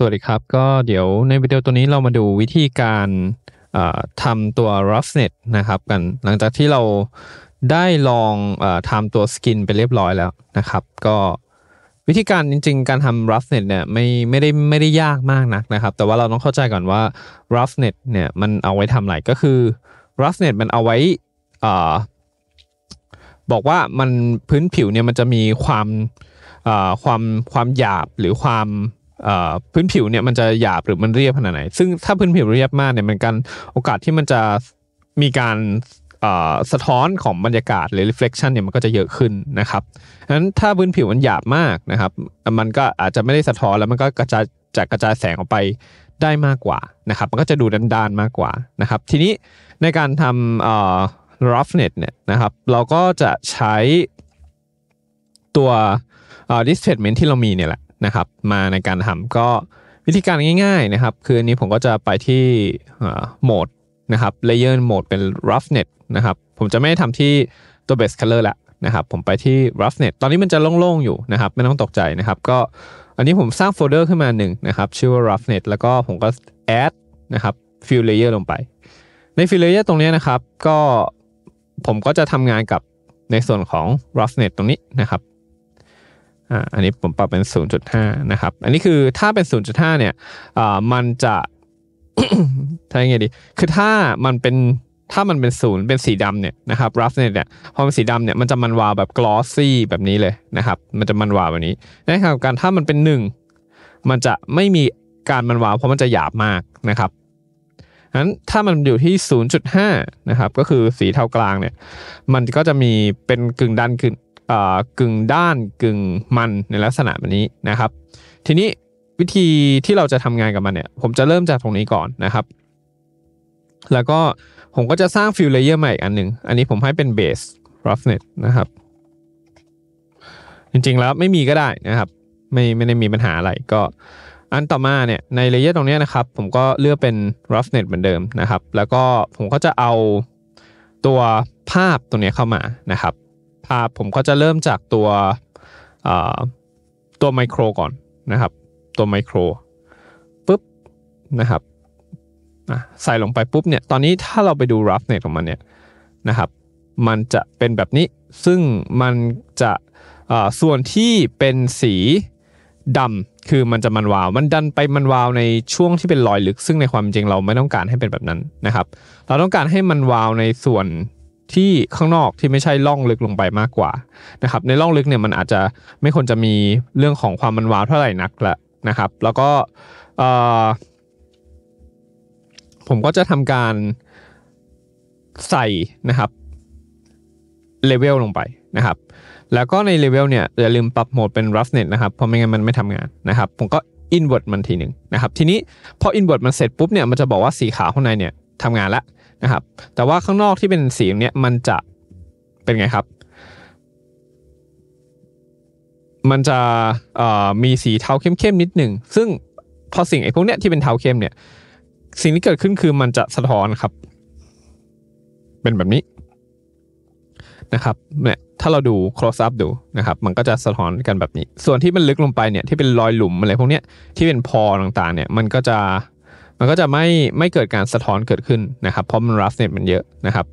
สวัสดีครับก็เดี๋ยวในวิดีโอตัวนี้เรามาดูวิธีการทำตัว roughnet นะครับกันหลังจากที่เราได้ลองอทำตัวสกินไปเรียบร้อยแล้วนะครับก็วิธีการจริงๆการทำ roughnet เนี่ยไม่ไม่ได้ไม่ได้ยากมากนักนะครับแต่ว่าเราต้องเข้าใจก่อนว่า roughnet เนี่ยมันเอาไว้ทำอะไร ก็คือ roughnet มันเอาไว้อบอกว่ามันพื้นผิวเนี่ยมันจะมีความความความหยาบหรือความพื้นผิวเนี่ยมันจะหยาบหรือมันเรียบขนาดไหน ซึ่งถ้าพื้นผิวเรียบมากเนี่ยมันการโอกาสที่มันจะมีการสะท้อนของบรรยากาศหรือ reflection เนี่ยมันก็จะเยอะขึ้นนะครับนั้นถ้าพื้นผิวมันหยาบมากนะครับมันก็อาจจะไม่ได้สะท้อนแล้วมันก็กระจายจะกระจายแสงออกไปได้มากกว่านะครับมันก็จะดูด้านๆมากกว่านะครับทีนี้ในการทำ roughness เนี่ยนะครับเราก็จะใช้ตัว displacement ที่เรามีเนี่ยแหละนะครับมาในการทำก็วิธีการง่าย ๆนะครับ คืออันนี้ผมก็จะไปที่โหมดนะครับ layer mode เป็น roughness นะครับผมจะไม่ทำที่ตัว base color ละนะครับ ผมไปที่ roughness ตอนนี้มันจะโล่งๆ อยู่นะครับไม่ต้องตกใจนะครับ ก็อันนี้ผมสร้างโฟลเดอร์ขึ้นมาหนึ่งนะครับชื่อว่า roughness แล้วก็ผมก็ add นะครับ fill layer ลงไป ใน fill layer ตรงนี้นะครับก็ผมก็จะทำงานกับในส่วนของ roughness ตรงนี้นะครับอ่าอันนี้ผมปรับเป็น 0.5 นะครับ อันนี้คือถ้าเป็น 0.5 เนี่ยอ่ามันจะทำยังไงดี คือถ้ามันเป็น ถ้ามันเป็นศูนย์เป็นสีดำเนี่ย นะครับ r o u g h ี่ยเนี่ย พอเป็นสีดำเนี่ย มันจะมันวาวแบบ glossy แบบนี้เลยนะครับ มันจะมันวาวแบบนี้นะครับการถ้ามันเป็นหนึ่งมันจะไม่มีการมันวาว เพราะมันจะหยาบมากนะครับนั้นถ้ามันอยู่ที่ 0.5 นะครับ ก็คือสีเทากลาง เนี่ย มันก็จะมีเป็นกึ่งดันกึ่งกึ่งด้านกึ่งมันในลักษณะแบบนี้นะครับ ทีนี้วิธีที่เราจะทำงานกับมันเนี่ยผมจะเริ่มจากตรงนี้ก่อนนะครับ แล้วก็ผมก็จะสร้างฟิลเลเยอร์ใหม่อีกอันหนึ่งอันนี้ผมให้เป็นเบส roughness นะครับ จริงๆแล้วไม่มีก็ได้นะครับ ไม่ไม่ได้มีปัญหาอะไรก็อันต่อมาเนี่ยในเลเยอร์ตรงนี้นะครับผมก็เลือกเป็น roughness เหมือนเดิมนะครับ แล้วก็ผมก็จะเอาตัวภาพตัวนี้เข้ามานะครับภาพผมก็จะเริ่มจากตัวตัวไมโครก่อนนะครับ ตัวไมโครปุ๊บนะครับใส่ลงไปปุ๊บเนี่ยตอนนี้ถ้าเราไปดูรัฟเน n e ของมันเนี่ยนะครับ มันจะเป็นแบบนี้ ซึ่งมันจะส่วนที่เป็นสีดำคือมันจะมันวาวมันดันไปมันวาวในช่วงที่เป็นรอยลึกซึ่งในความจริงเราไม่ต้องการให้เป็นแบบนั้นนะครับ เราต้องการให้มันวาวในส่วนที่ข้างนอกที่ไม่ใช่ล่องลึกลงไปมากกว่านะครับในล่องลึกเนี่ยมันอาจจะไม่ควรจะมีเรื่องของความมันวาวเท่าไหร่นักละนะครับแล้วก็ ผมก็จะทำการใส่นะครับเลเวลลงไปนะครับ แล้วก็ในเลเวลเนี่ยอย่าลืมปรับโหมดเป็น roughness นะครับเพราะไม่งั้นมันไม่ทำงานนะครับ ผมก็ inward มันทีหนึ่งนะครับทีนี้พอ inward มันเสร็จปุ๊บเนี่ยมันจะบอกว่าสีขาวข้างในเนี่ยทำงานแล้วนะครับแต่ว่าข้างนอกที่เป็นสีเนี้ยมันจะเป็นไงครับ มันจะมีสีเทาเข้มๆนิดหนึ่งซึ่งพอสิ่งไอ้พวกเนี้ยที่เป็นเทาเข้มเนี่ย สิ่งที่เกิดขึ้นคือมันจะสะท้อนครับ เป็นแบบนี้นะครับเนี่ยถ้าเราดู close up ดูนะครับ มันก็จะสะท้อนกันแบบนี้ ส่วนที่มันลึกลงไปเนี่ย ที่เป็นรอยหลุมอะไรพวกเนี้ยที่เป็นพอต่างๆ เนี่ยมันก็จะมันก็จะไม่ไม่เกิดการสะท้อนเกิดขึ้นนะครับ เพราะมันรัฟเน็ตมันเยอะนะครับ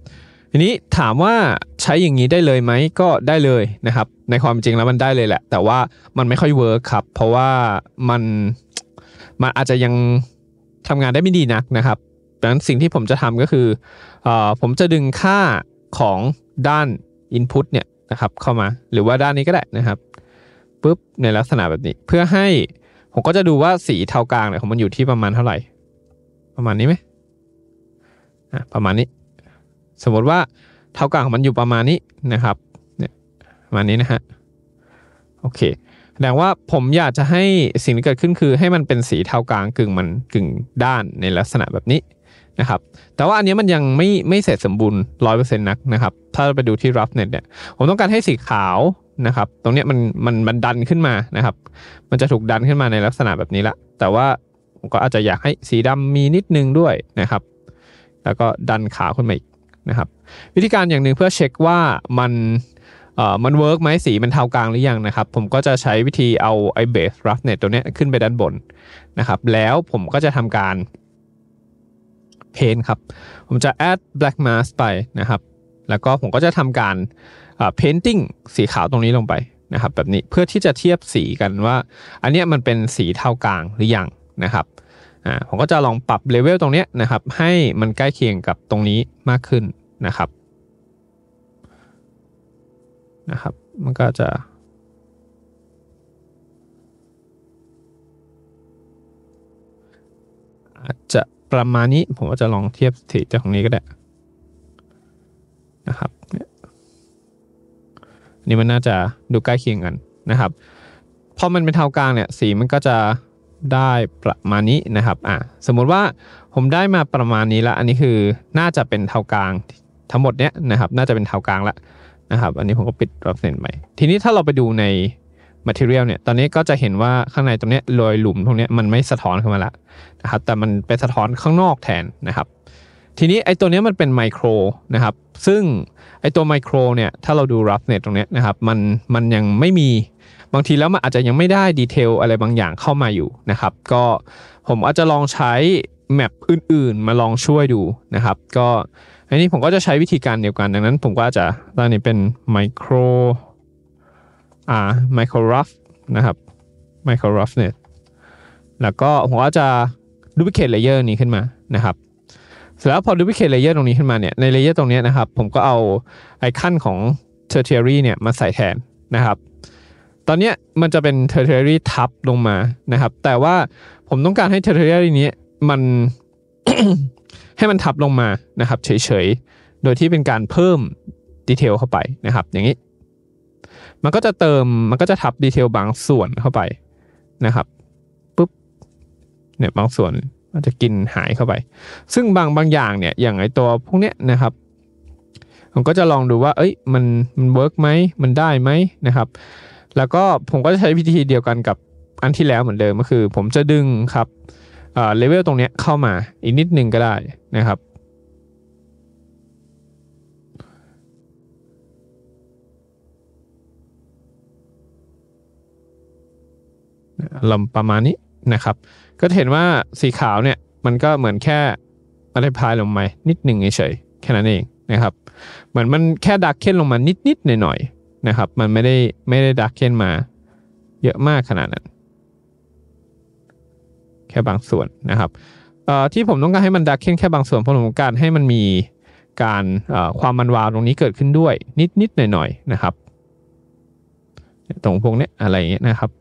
ทีนี้ถามว่าใช้อย่างนี้ได้เลยไหมก็ได้เลยนะครับ ในความจริงแล้วมันได้เลยแหละ แต่ว่ามันไม่ค่อยเวิร์คครับ เพราะว่ามันมันอาจจะยังทำงานได้ไม่ดีนักนะครับ ดังนั้นสิ่งที่ผมจะทำก็คืออผมจะดึงค่าของด้าน Input เนี่ยนะครับเข้ามาหรือว่าด้านนี้ก็ได้นะครับปุ๊บในลักษณะแบบนี้เพื่อให้ผมก็จะดูว่าสีเทากลางเนี่ยของมันอยู่ที่ประมาณเท่าไหร่ประมาณนี้ไหมอ่ะ ประมาณนี้ สมมติว่าเท่ากลางของมันอยู่ประมาณนี้นะครับ เนี่ย ประมาณนี้นะฮะ โอเค แสดงว่าผมอยากจะให้สิ่งที่เกิดขึ้นคือ ให้มันเป็นสีเท่ากลางกึ่งมันกึ่งด้านในลักษณะแบบนี้นะครับ แต่ว่าอันนี้มันยังไม่ไม่เสร็จสมบูรณ์ร้อยเปอร์เซ็นต์นักนะครับ ถ้าไปดูที่ roughness เนี่ย ผมต้องการให้สีขาวนะครับ ตรงนี้มันมันมันดันขึ้นมานะครับ มันจะถูกดันขึ้นมาในลักษณะแบบนี้ละ แต่ว่ามก็อาจจะอยากให้สีดำมีนิดนึงด้วยนะครับ แล้วก็ดันขาขึ้นมาอีกนะครับวิธีการอย่างหนึ่งเพื่อเช็คว่ามันมันเวิร์กไหมสีมันเทากลางหรือยังนะครับผมก็จะใช้วิธีเอาไอเบสรัฟเน็ตตัวนี้ขึ้นไปด้านบนนะครับแล้วผมก็จะทำการเพนครับผมจะ add black mask ไปนะครับ แล้วก็ผมก็จะทำการ painting สีขาวตรงนี้ลงไปนะครับแบบนี้เพื่อที่จะเทียบสีกันว่าอันนี้มันเป็นสีเทากลางหรือยังนะครับอ่าผมก็จะลองปรับเลเวลตรงนี้นะครับ ให้มันใกล้เคียงกับตรงนี้มากขึ้นนะครับนะครับมันก็จะ อาจจะประมาณนี้ผมก็จะลองเทียบสถิติของนี้ก็ได้นะครับนี่มันน่าจะดูใกล้เคียงกันนะครับพอมันเป็นเท่ากลางเนี่ยสีมันก็จะได้ประมาณนี้นะครับ อ่ะสมมุติว่าผมได้มาประมาณนี้ละอันนี้คือน่าจะเป็นเท่ากลางทั้งหมดเนี้ยนะครับ น่าจะเป็นเท่ากลางละนะครับ อันนี้ผมก็ปิดรับเส้นใหม่ทีนี้ถ้าเราไปดูใน Material เนี่ย ตอนนี้ก็จะเห็นว่าข้างในตรงเนี้ยรอยหลุมตรงเนี้ยมันไม่สะท้อนขึ้นมาละนะครับ แต่มันไปสะท้อนข้างนอกแทนนะครับ ทีนี้ไอ้ตัวนี้มันเป็นไมโครนะครับ ซึ่งไอ้ตัวไมโครเนี่ย ถ้าเราดูรับเน็ตตรงนี้นะครับ มันมันยังไม่มีบางทีแล้วมันอาจจะยังไม่ได้ดีเทลอะไรบางอย่างเข้ามาอยู่นะครับ ก็ผมอาจจะลองใช้แมปอื่นๆ มาลองช่วยดูนะครับ ก็อันนี้ผมก็จะใช้วิธีการเดียวกัน ดังนั้นผมก็จะตอนนี้เป็นไมโครอ่าไมโครรัฟนะครับไมโครรัฟเน็ตแล้วก็ผมก็จะดูพิเคทเลเยอร์นี้ขึ้นมานะครับ เสร็จแล้วพอดูพิเคทเลเยอร์ตรงนี้ขึ้นมาเนี่ยในเลเยอร์ตรงนี้นะครับ ผมก็เอาไอคอนของเทอร์เทียรี่เนี่ยมาใส่แทนนะครับตอนนี้มันจะเป็น t e r r i t ร r y ทับลงมานะครับ แต่ว่าผมต้องการให้ t e r r i t ร r y นี้มันให้มันทับลงมานะครับเฉยๆ โดยที่เป็นการเพิ่มดีเทลเข้าไปนะครับ อย่างนี้ มันก็จะเติม มันก็จะทับดีเทลบางส่วนเข้าไปนะครับปุ๊บเนี่ยบางส่วนอาจจะกินหายเข้าไป ซึ่งบางบางอย่างเนี่ยอย่างไอตัวพวกเนี้ยนะครับผมก็จะลองดูว่า เอ้ยมันมันเวิร์กไหมมันได้ไหมนะครับแล้วก็ผมก็จะใช้วิธีเดียวกันกับอันที่แล้วเหมือนเดิมก็คือผมจะดึงครับเลเวลตรงนี้เข้ามาอีกนิดหนึ่งก็ได้นะครับลำประมาณนี้นะครับ ก็เห็นว่าสีขาวเนี่ย มันก็เหมือนแค่อะไรพายลงมา นิดหนึ่งเฉยแค่นั้นเองนะครับ เหมือนมันแค่ดักเข้นลงมานิดๆหน่อยนะครับมันไม่ได้ไม่ได้ดักเคนมาเยอะมากขนาดนั้นแค่บางส่วนนะครับที่ผมต้องการให้มันดักเคนแค่บางส่วนเพราะผมต้องการให้มันมีการความมันวาวตรงนี้เกิดขึ้นด้วย นิดนิดหน่อยหน่อยนะครับ ตรงพวกนี้อะไรอย่างเงี้ยนะครับ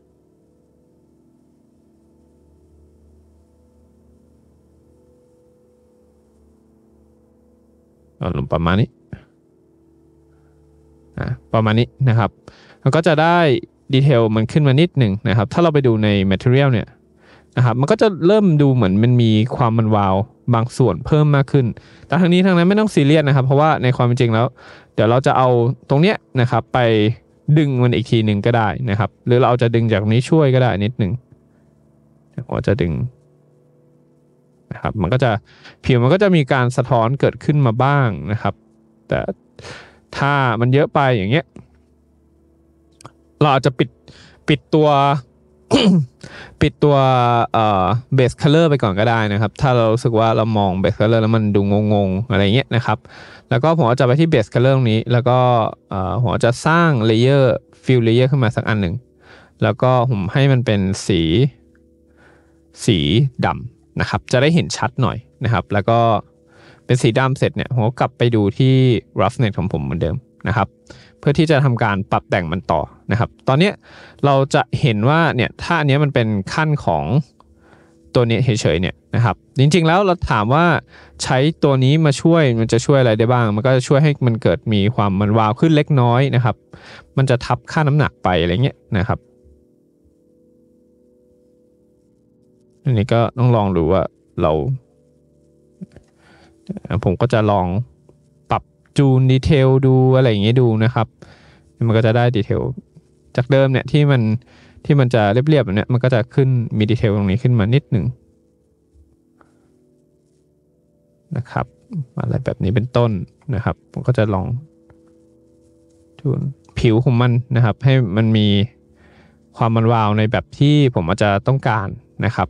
อารมณ์ประมาณนี้อ่ะประมาณนี้นะครับมันก็จะได้ดีเทลมันขึ้นมานิดหนึ่งนะครับ ถ้าเราไปดูใน Material เนี่ยนะครับมันก็จะเริ่มดูเหมือนมันมีความมันวาวบางส่วนเพิ่มมากขึ้น แต่ทั้งนี้ทั้งนั้นไม่ต้องซีเรียสนะครับ เพราะว่าในความเป็นจริงแล้ว เดี๋ยวเราจะเอาตรงเนี้ยนะครับไปดึงมันอีกทีหนึ่งก็ได้นะครับ หรือเราจะดึงจากนี้ช่วยก็ได้นิดหนึ่งเราจะดึงนะครับมันก็จะผิวมันก็จะมีการสะท้อนเกิดขึ้นมาบ้างนะครับ แต่ถ้ามันเยอะไปอย่างเงี้ย เราอาจจะปิดปิดตัวปิดตัวเบสคัลเลอร์ไปก่อนก็ได้นะครับ ถ้าเรารู้สึกว่าเรามองเบสคัลเลอร์แล้วมันดูงงๆอะไรเงี้ยนะครับ แล้วก็ผมจะไปที่เบสคัลเลอร์ตรงนี้ แล้วก็ผมจะสร้างเลเยอร์ฟิลเลเยอร์ขึ้นมาสักอันหนึ่งแล้วก็ผมให้มันเป็นสีสีดำนะครับ จะได้เห็นชัดหน่อยนะครับ แล้วก็เป็นสีดาเสร็จเนี่ยผมก็กลับไปดูที่ roughness ของผมเหมือนเดิมนะครับ เพื่อที่จะทำการปรับแต่งมันต่อนะครับ ตอนนี้เราจะเห็นว่าเนี่ยถ้าอันนี้มันเป็นขั้นของตัวนี้เฉยๆเนี่ยนะครับ จริงๆแล้วเราถามว่าใช้ตัวนี้มาช่วยมันจะช่วยอะไรได้บ้าง มันก็จะช่วยให้มันเกิดมีความมันวาวขึ้นเล็กน้อยนะครับ มันจะทับค่าน้ำหนักไปอะไรเงี้ยนะครับอันนี้ก็ต้องลองดูว่าเราผมก็จะลองปรับจูนดีเทลดูอะไรอย่างเงี้ยดูนะครับ มันก็จะได้ดีเทลจากเดิมเนี่ยที่มันที่มันจะเรียบๆแบบนี้มันก็จะขึ้นมีดีเทลตรงนี้ขึ้นมานิดหนึ่งนะครับอะไรแบบนี้เป็นต้นนะครับ ผมก็จะลองจูนผิวของมันนะครับ ให้มันมีความมันวาวในแบบที่ผมอาจจะต้องการนะครับ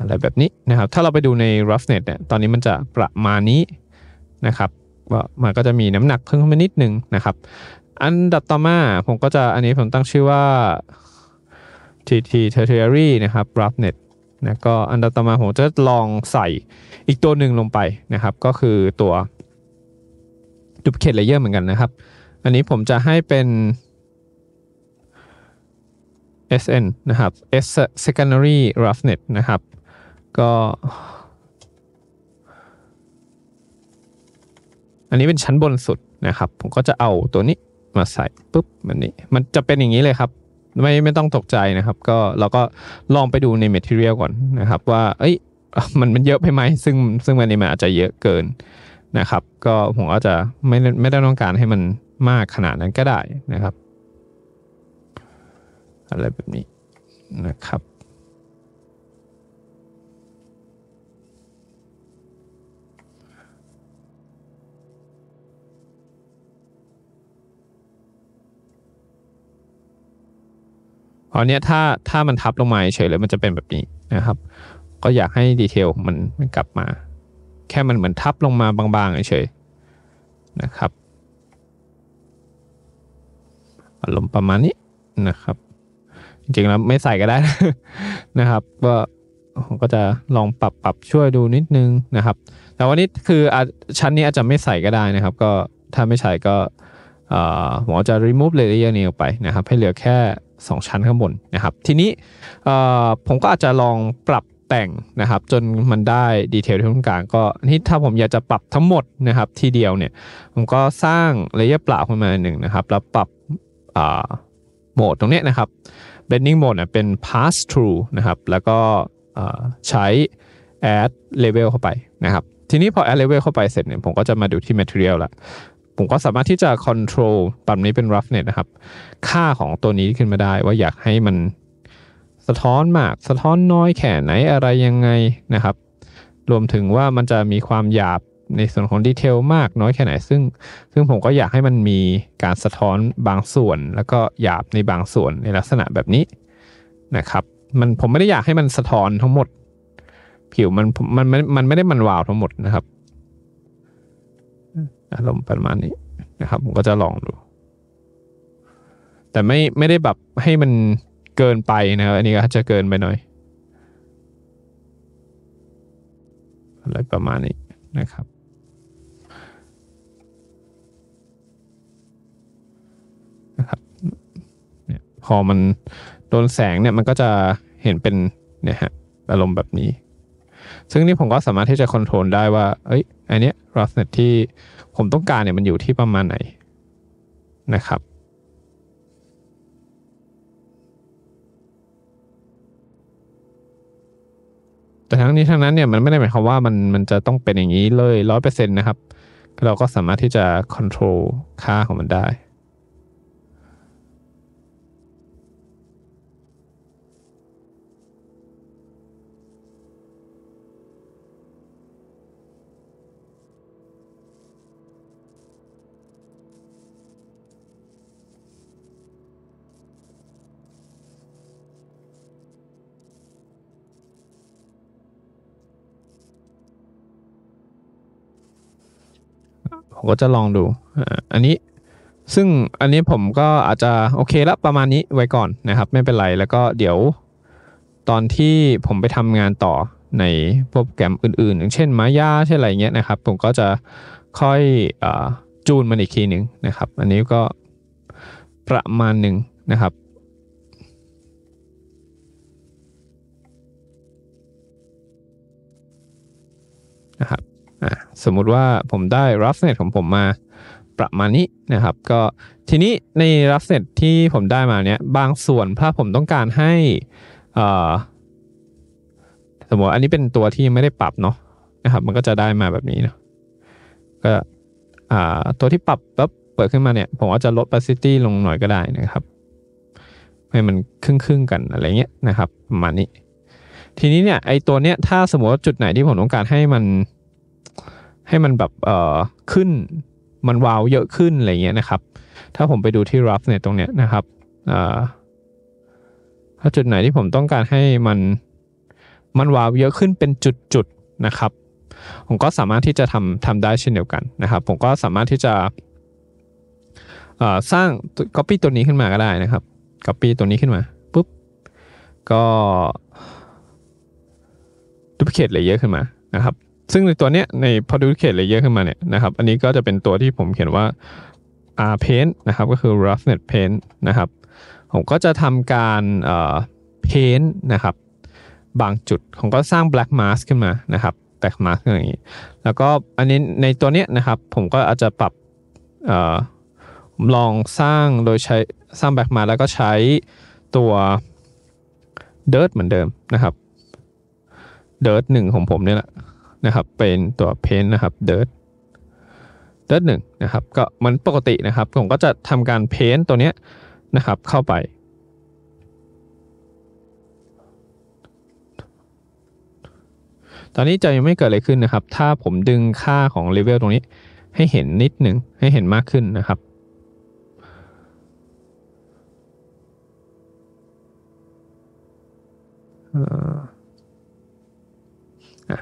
อะไรแบบนี้นะครับ ถ้าเราไปดูใน Roughnet เนี่ย ตอนนี้มันจะประมาณนี้นะครับว่ามันก็จะมีน้ำหนักเพิ่มขึ้นมานิดนึงนะครับ อันดับต่อมาผมก็จะอันนี้ผมตั้งชื่อว่า TT Tertiary นะครับ Roughnet นะก็อันดับต่อมาผมจะลองใส่อีกตัวหนึ่งลงไปนะครับ ก็คือตัว d u p l i c a t e Layer เหมือนกันนะครับ อันนี้ผมจะให้เป็น SN นะครับ S secondary roughness นะครับก็ อันนี้เป็นชั้นบนสุดนะครับ ผมก็จะเอาตัวนี้มาใส่ปุ๊บมันนี้ มันจะเป็นอย่างนี้เลยครับ ไม่ไม่ต้องตกใจนะครับ ก็เราก็ลองไปดูใน Material ก่อนนะครับ ว่าเอ้ยมันมันเยอะไปไหมซึ่งซึ่งวันนี้มันอาจจะเยอะเกินนะครับ ก็ผมก็จะไม่ไม่ได้ต้องการให้มันมากขนาดนั้นก็ได้นะครับ อะไรแบบนี้นะครับอันนี้ถ้าถ้ามันทับลงมาเฉยเลยมันจะเป็นแบบนี้นะครับ ก็อยากให้ดีเทลมันมันกลับมา แค่มันเหมือนทับลงมาบางๆเฉยนะครับอารมณ์ประมาณนี้นะครับจริงๆแล้วไม่ใส่ก็ได้นะครับก็ก็จะลองปรับปรับช่วยดูนิดนึงนะครับ แต่วันนี้คือชั้นนี้อาจจะไม่ใส่ก็ได้นะครับก็ถ้าไม่ใส่ก็หมอจะรีมูฟเลเยอร์นี้ออกไปนะครับให้เหลือแค่2ชั้นข้างบนนะครับทีนี้ผมก็อาจจะลองปรับแต่งนะครับจนมันได้ดีเทลที่ต้องการก็นี่ถ้าผมอยากจะปรับทั้งหมดนะครับทีเดียวเนี่ยผมก็สร้างเลเยอร์เปล่าขึ้นมาหนึ่งนะครับ แล้วปรับโหมดตรงนี้นะครับ blending mode เป็น pass through นะครับแล้วก็ใช้ add level เข้าไปนะครับทีนี้พอ add level เข้าไปเสร็จเนี่ยผมก็จะมาดูที่ material ละผมก็สามารถที่จะ control ตามนี้เป็น roughness นะครับค่าของตัวนี้ขึ้นมาได้ว่าอยากให้มันสะท้อนมากสะท้อนน้อยแค่ไหนอะไรยังไงนะครับ รวมถึงว่ามันจะมีความหยาบในส่วนของดีเทลมากน้อยแค่ไหน ซึ่งซึ่งผมก็อยากให้มันมีการสะท้อนบางส่วน แล้วก็หยาบในบางส่วนในลักษณะแบบนี้นะครับมันผมไม่ได้อยากให้มันสะท้อนทั้งหมด ผิวมันมันมันไม่ได้มันวาวทั้งหมดนะครับอารมณ์ประมาณนี้นะครับผมก็จะลองดู แต่ไม่ไม่ได้แบบให้มันเกินไปนะครับอันนี้ก็จะเกินไปหน่อยอะไรประมาณนี้นะครับนะครับเนี่ยพอมันโดนแสงเนี่ยมันก็จะเห็นเป็นเนี่ยฮะอารมณ์แบบนี้ ซึ่งนี่ผมก็สามารถที่จะคอนโทรลได้ว่าเอ้ยอันนี้ o u g h n e s ที่ผมต้องการเนี่ยมันอยู่ที่ประมาณไหนนะครับ แต่ทั้งนี้ทั้งนั้นเนี่ยมันไม่ได้หมายความว่ามันมันจะต้องเป็นอย่างนี้เลยร้อยเปอร์เซ็นต์นะครับ เราก็สามารถที่จะควบคุมค่าของมันได้ผมก็จะลองดูอันนี้ ซึ่งอันนี้ผมก็อาจจะโอเคละประมาณนี้ไว้ก่อนนะครับ ไม่เป็นไร แล้วก็เดี๋ยวตอนที่ผมไปทำงานต่อในโปรแกรมอื่นๆอย่างเช่นมายาเช่นอะไรเงี้ยนะครับ ผมก็จะค่อยอจูนมันอีกทีหนึ่งนะครับอันนี้ก็ประมาณหนึ่งนะครับนะครับสมมุติว่าผมได้รับเน็ตของผมมาประมาณนี้นะครับ ก็ทีนี้ในรับเน็ตที่ผมได้มาเนี้ยบางส่วนถ้าผมต้องการให้สมมติอันนี้เป็นตัวที่ไม่ได้ปรับเนาะนะครับ มันก็จะได้มาแบบนี้เนาะก็ตัวที่ปรับปั๊บเปิดขึ้นมาเนี่ยผมอาจจะลด opacity ลงหน่อยก็ได้นะครับ ให้มันครึ่งๆกันอะไรเงี้ยนะครับประมาณนี้ ทีนี้เนี่ยไอตัวเนี้ยถ้าสมมติจุดไหนที่ผมต้องการให้มันให้มันแบบเอ่อขึ้นมันวาวเยอะขึ้นอะไรเงี้ยนะครับ ถ้าผมไปดูที่รัฟเนี่ยตรงเนี้ยนะครับเออ่ถ้าจุดไหนที่ผมต้องการให้มันมันวาวเยอะขึ้นเป็นจุดๆนะครับ ผมก็สามารถที่จะทำทำได้เช่นเดียวกันนะครับ ผมก็สามารถที่จะสร้าง Copy ตัวนี้ขึ้นมาก็ได้นะครับ Copy ตัวนี้ขึ้นมาปุ๊บก็ duplicate ยเยอะขึ้นมานะครับซึ่งในตัวเนี้ย ใน Produce Layer ขึ้นมาเนี่ยนะครับ อันนี้ก็จะเป็นตัวที่ผมเขียนว่า R Paint นะครับ ก็คือ Roughness Paint นะครับ ผมก็จะทำการเอ่อ Paint นะครับบางจุด ผมก็สร้าง Black Mask ขึ้นมานะครับ Black Mask อย่างนี้ แล้วก็อันนี้ในตัวเนี้ยนะครับ ผมก็อาจจะปรับเอ่อลองสร้างโดยใช้สร้าง Black Mask แล้วก็ใช้ตัว Dirt เหมือนเดิม นะครับ Dirt งของผมเนี่ยแหละนะครับ เป็นตัวเพนนะครับเดิร์ดเดิร์ดหนึ่งนะครับ ก็มันปกตินะครับ ผมก็จะทำการเพนตัวเนี้ยนะครับเข้าไป ตอนนี้จะยังไม่เกิดอะไรขึ้นนะครับ ถ้าผมดึงค่าของเลเวลตรงนี้ให้เห็นนิดหนึ่งให้เห็นมากขึ้นนะค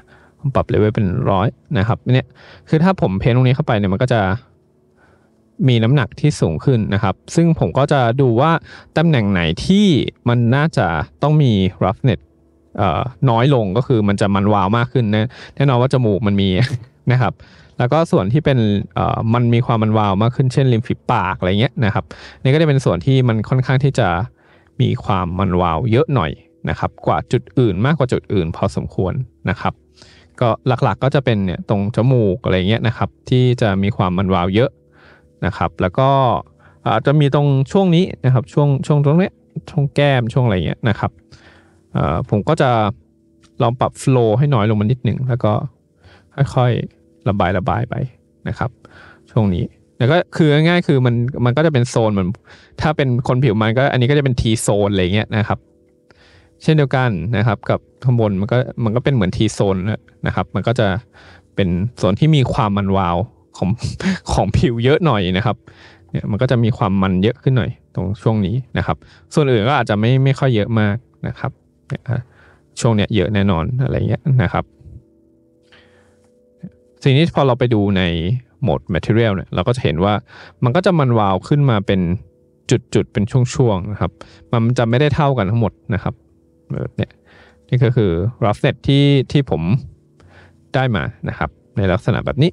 รับผมปรับเลเวลเป็นร้อยนะครับเนี่ย คือถ้าผมเพ้นตรงนี้เข้าไปเนี่ยมันก็จะมีน้ำหนักที่สูงขึ้นนะครับ ซึ่งผมก็จะดูว่าตำแหน่งไหนที่มันน่าจะต้องมี roughness น้อยลงก็คือมันจะมันวาวมากขึ้นนะแน่นอนว่าจมูกมันมีนะครับ แล้วก็ส่วนที่เป็นมันมีความมันวาวมากขึ้นเช่นริมฝีปากอะไรเงี้ยนะครับนี่ก็จะเป็นส่วนที่มันค่อนข้างที่จะมีความมันวาวเยอะหน่อยนะครับ กว่าจุดอื่นมากกว่าจุดอื่นพอสมควรนะครับก็หลักๆก็จะเป็นเนี่ยตรงจมูกอะไรเงี้ยนะครับ ที่จะมีความมันวาวเยอะนะครับ แล้วก็อาจจะมีตรงช่วงนี้นะครับช่วงช่วงตรงเนี้ยช่วงแก้มช่วงอะไรเงี้ยนะครับผมก็จะลองปรับโฟล์ให้น้อยลงมานิดหนึ่ง แล้วก็ค่อยๆระบายระบายไปนะครับ ช่วงนี้แล้วก็คือง่ายๆคือมันมันก็จะเป็นโซนเหมือนถ้าเป็นคนผิวมันก็อันนี้ก็จะเป็นทีโซนอะไรเงี้ยนะครับเช่นเดียวกันนะครับ กับข้างบนมันก็มันก็เป็นเหมือนทีโซนนะครับ มันก็จะเป็นส่วนที่มีความมันวาวของของผิวเยอะหน่อยนะครับเนี่ยมันก็จะมีความมันเยอะขึ้นหน่อยตรงช่วงนี้นะครับ ส่วนอื่นก็อาจจะไม่ไม่ค่อยเยอะมากนะครับช่วงเนี้ยเยอะแน่นอนอะไรเงี้ยนะครับสิ่งนี้พอเราไปดูในโหมด Material เนี่ยเราก็จะเห็นว่ามันก็จะมันวาวขึ้นมาเป็นจุดๆเป็นช่วงๆนะครับ มันจะไม่ได้เท่ากันทั้งหมดนะครับเนี่ยนี่ก็คือ roughnet ที่ที่ผมได้มานะครับ ในลักษณะแบบนี้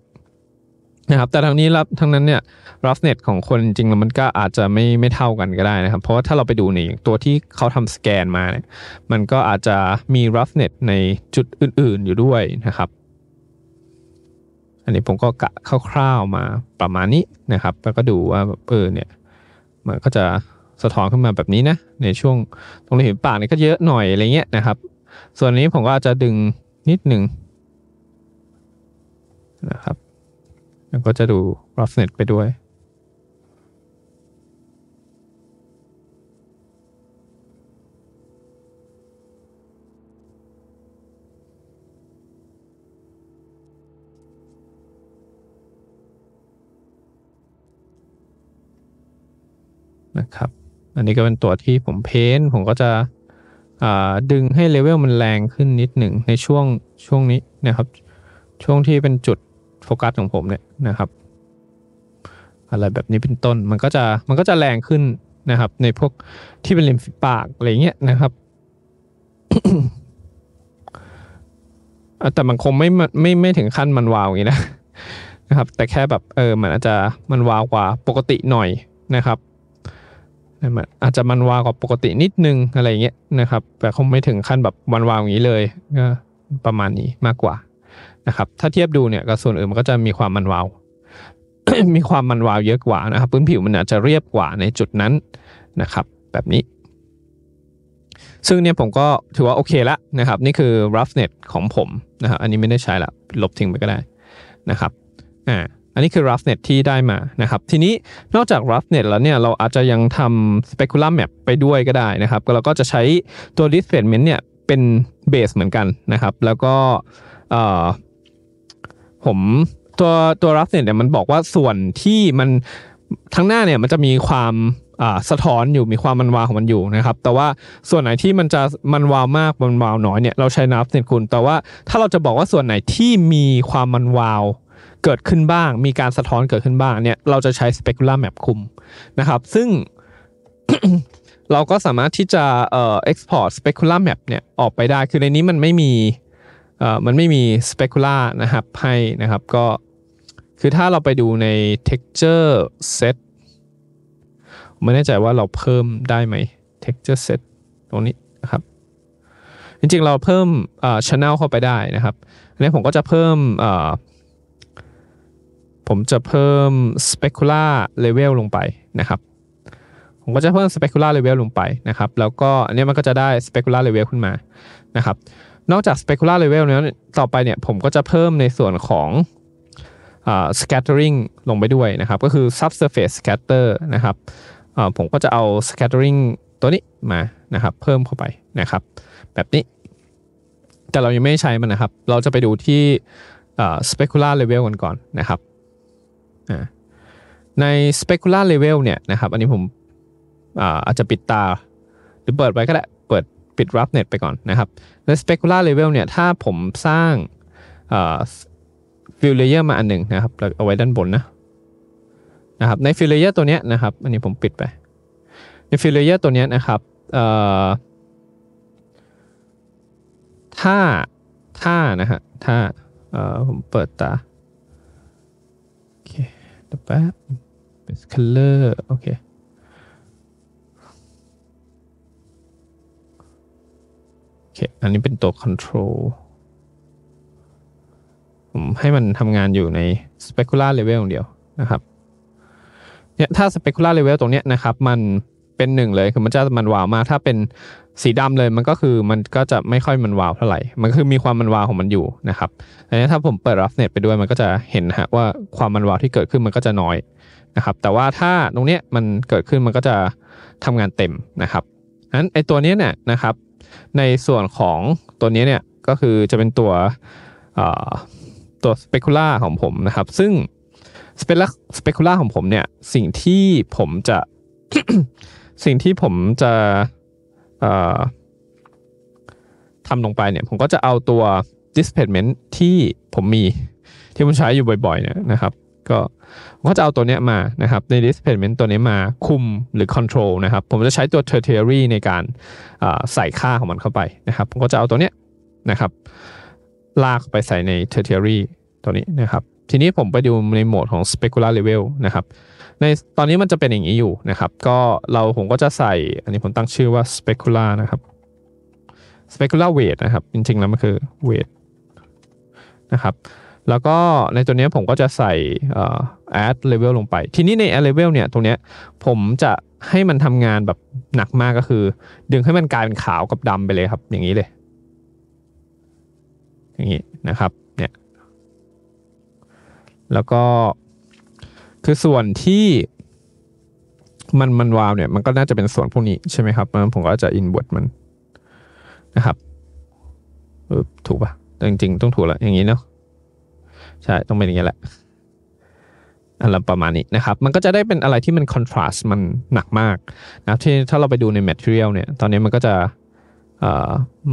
นะครับแต่ทั้งนี้รับทั้งนั้นเนี่ย roughnet ของคนจริงแล้วมันก็อาจจะไม่ไม่เท่ากันก็ได้นะครับ เพราะว่าถ้าเราไปดูในตัวที่เขาทำสแกนมาเนี่ยมันก็อาจจะมี roughnet ในจุดอื่นๆอยู่ด้วยนะครับ อันนี้ผมก็กะคร่าวๆมาประมาณนี้นะครับ แล้วก็ดูว่าเออเนี่ยมันก็จะสะท้อนขึ้นมาแบบนี้นะ ในช่วงตรงริมปากนี่ก็เยอะหน่อยอะไรเงี้ยนะครับ ส่วนนี้ผมก็อาจจะดึงนิดหนึ่งนะครับ แล้วก็จะดู roughness ไปด้วย นะครับอันนี้ก็เป็นตัวที่ผมเพ้นผมก็จะดึงให้เลเวลมันแรงขึ้นนิดหนึ่งในช่วงช่วงนี้นะครับ ช่วงที่เป็นจุดโฟกัสของผมเนี่ยนะครับ อะไรแบบนี้เป็นต้นมันก็จะมันก็จะแรงขึ้นนะครับ ในพวกที่เป็นริมฝีปากอะไรเงี้ยนะครับแต่มันคงไม่ไม่ไม่ถึงขั้นมันวาวอย่างนี้นะนะครับ แต่แค่แบบเออมันอาจจะมันวาวกว่าปกติหน่อยนะครับอาจจะมันวาวกว่าปกตินิดนึงอะไรเงี้ยนะครับ แต่คงไม่ถึงขั้นแบบมันวาวอย่างนี้เลยก็ประมาณนี้มากกว่านะครับ ถ้าเทียบดูเนี่ยกับสวนอื่นมันก็จะมีความมันวาว มีความมันวาวเยอะกว่านะครับ พื้นผิวมันอาจจะเรียบกว่าในจุดนั้นนะครับ แบบนี้ ซึ่งเนี่ยผมก็ถือว่าโอเคละนะครับ นี่คือ roughness ของผมนะครับอันนี้ไม่ได้ใช้ละลบทิ้งไปก็ได้นะครับอ่าอันนี้คือ roughnet ที่ได้มานะครับทีนี้นอกจาก roughnet แล้วเนี่ยเราอาจจะยังทำ specular map ไปด้วยก็ได้นะครับเราก็จะใช้ตัว displacement เนี่ยเป็นเบสเหมือนกันนะครับแล้วก็ผมตัวตัว roughnet เนี่ยมันบอกว่าส่วนที่มันทั้งหน้าเนี่ยมันจะมีความสะท้อนอยู่มีความมันวาวของมันอยู่นะครับแต่ว่าส่วนไหนที่มันจะมันวาวมากมันวาวน้อยเนี่ยเราใช้นับเน็ตคุณ แต่ว่าถ้าเราจะบอกว่าส่วนไหนที่มีความมันวาวเกิดขึ้นบ้าง มีการสะท้อนเกิดขึ้นบ้างเนี่ย เราจะใช้ specular map คุมนะครับ ซึ่งเราก็สามารถที่จะเอ่อ export specular map เนี่ยออกไปได้ คือในนี้มันไม่มีเอ่อ มันไม่มี specular นะครับให้นะครับ ก็คือถ้าเราไปดูใน texture set ไม่แน่ใจว่าเราเพิ่มได้ไหม texture set ตรงนี้นะครับจริงๆเราเพิ่มเอ่อ c h n n e l เข้าไปได้นะครับอันนี้ผมก็จะเพิ่มเอ่อผมจะเพิ่ม specular level ลงไปนะครับ ผมก็จะเพิ่ม specular level ลงไปนะครับ แล้วก็อันนี้มันก็จะได้ specular level ขึ้นมา นะครับ นอกจาก specular level แล้วต่อไปเนี่ยผมก็จะเพิ่มในส่วนของ scattering ลงไปด้วยนะครับ ก็คือ subsurface scatter นะครับผมก็จะเอา scattering ตัวนี้มา นะครับ เพิ่มเข้าไปนะครับ แบบนี้ แต่เรายังไม่ใช้มันนะครับ เราจะไปดูที่ specular level กันก่อนนะครับใน specular level เนี่ยนะครับอันนี้ผมอาจจะปิดตา หรือเปิดไว้ก็ได้ เปิดปิดรับเน็ตไปก่อนนะครับใน specular level เนี่ยถ้าผมสร้าง fill layer มาอันหนึ่งนะครับเอาไว้ด้านบนนะนะครับใน fill layer ตัวเนี้ยนะครับอันนี้ผมปิดไปใน fill layer ตัวเนี้ยนะครับถ้าถ้านะฮะถ้าผมเปิดตาแป๊บเป็นคัลเลอร์โอเคโอเคอันนี้เป็นตัวคอนโทรล ผมให้มันทำงานอยู่ใน specular level เดียวนะครับ เนี่ยถ้า specular level ตรงเนี้ยนะครับ มันเป็นหนึ่งเลยคือมันจะมันวาวมากถ้าเป็นสีดำเลยมันก็คือมันก็จะไม่ค่อยมันวาวเท่าไหร่ มันคือมีความมันวาวของมันอยู่นะครับอันนี้ถ้าผมเปิดรัฟเน็ตไปด้วยมันก็จะเห็นฮะว่าความมันวาวที่เกิดขึ้นมันก็จะน้อยนะครับ แต่ว่าถ้าตรงเนี้ยมันเกิดขึ้นมันก็จะทำงานเต็มนะครับนั้นไอตัวนี้เนี่ยนะครับในส่วนของตัวนี้เนี่ยก็คือจะเป็นตัวตัวสเปกุล่าของผมนะครับ ซึ่งสเปกสเปกุล่าของผมเนี่ยสิ่งที่ผมจะสิ่งที่ผมจะทำลงไปเนี่ยผมก็จะเอาตัว displacement ที่ผมมีที่ผมใช้อยู่บ่อยๆเนี่ยนะครับ ก็ผมก็จะเอาตัวเนี้ยมานะครับใน displacement ตัวนี้มาคุมหรือ control นะครับผมจะใช้ตัว tertiary ในการใส่ค่าของมันเข้าไปนะครับ ผมก็จะเอาตัวเนี้ยนะครับลากไปใส่ใน tertiary ตัวนี้นะครับ ทีนี้ผมไปดูในโหมดของ specular level นะครับในตอนนี้มันจะเป็นอย่างนี้อยู่นะครับ ก็เราผมก็จะใส่อันนี้ผมตั้งชื่อว่า specular นะครับ specular weight นะครับจริงๆ แล้วมันคือ weight นะครับแล้วก็ในตัวนี้ผมก็จะใส่ add level ลงไป ทีนี้ใน add level เนี่ยตรงเนี้ยผมจะให้มันทำงานแบบหนักมากก็คือ ดึงให้มันกลายเป็นขาวกับดำไปเลยครับ อย่างนี้เลยอย่างนี้นะครับเนี่ยแล้วก็คือส่วนที่มันมันวาวเนี่ยมันก็น่าจะเป็นส่วนพวกนี้ใช่ไหมครับผมก็จะอินบวตมันนะครับถูกปะ่ะ จริงๆต้องถูกละอย่างนี้เนาะใช่ต้องเป็นอย่างนี้แหละอะไรประมาณนี้นะครับ มันก็จะได้เป็นอะไรที่มันคอนทราสต์มันหนักมาก นะที่ถ้าเราไปดูใน m ท t เ r ียลเนี่ย ตอนนี้มันก็จะ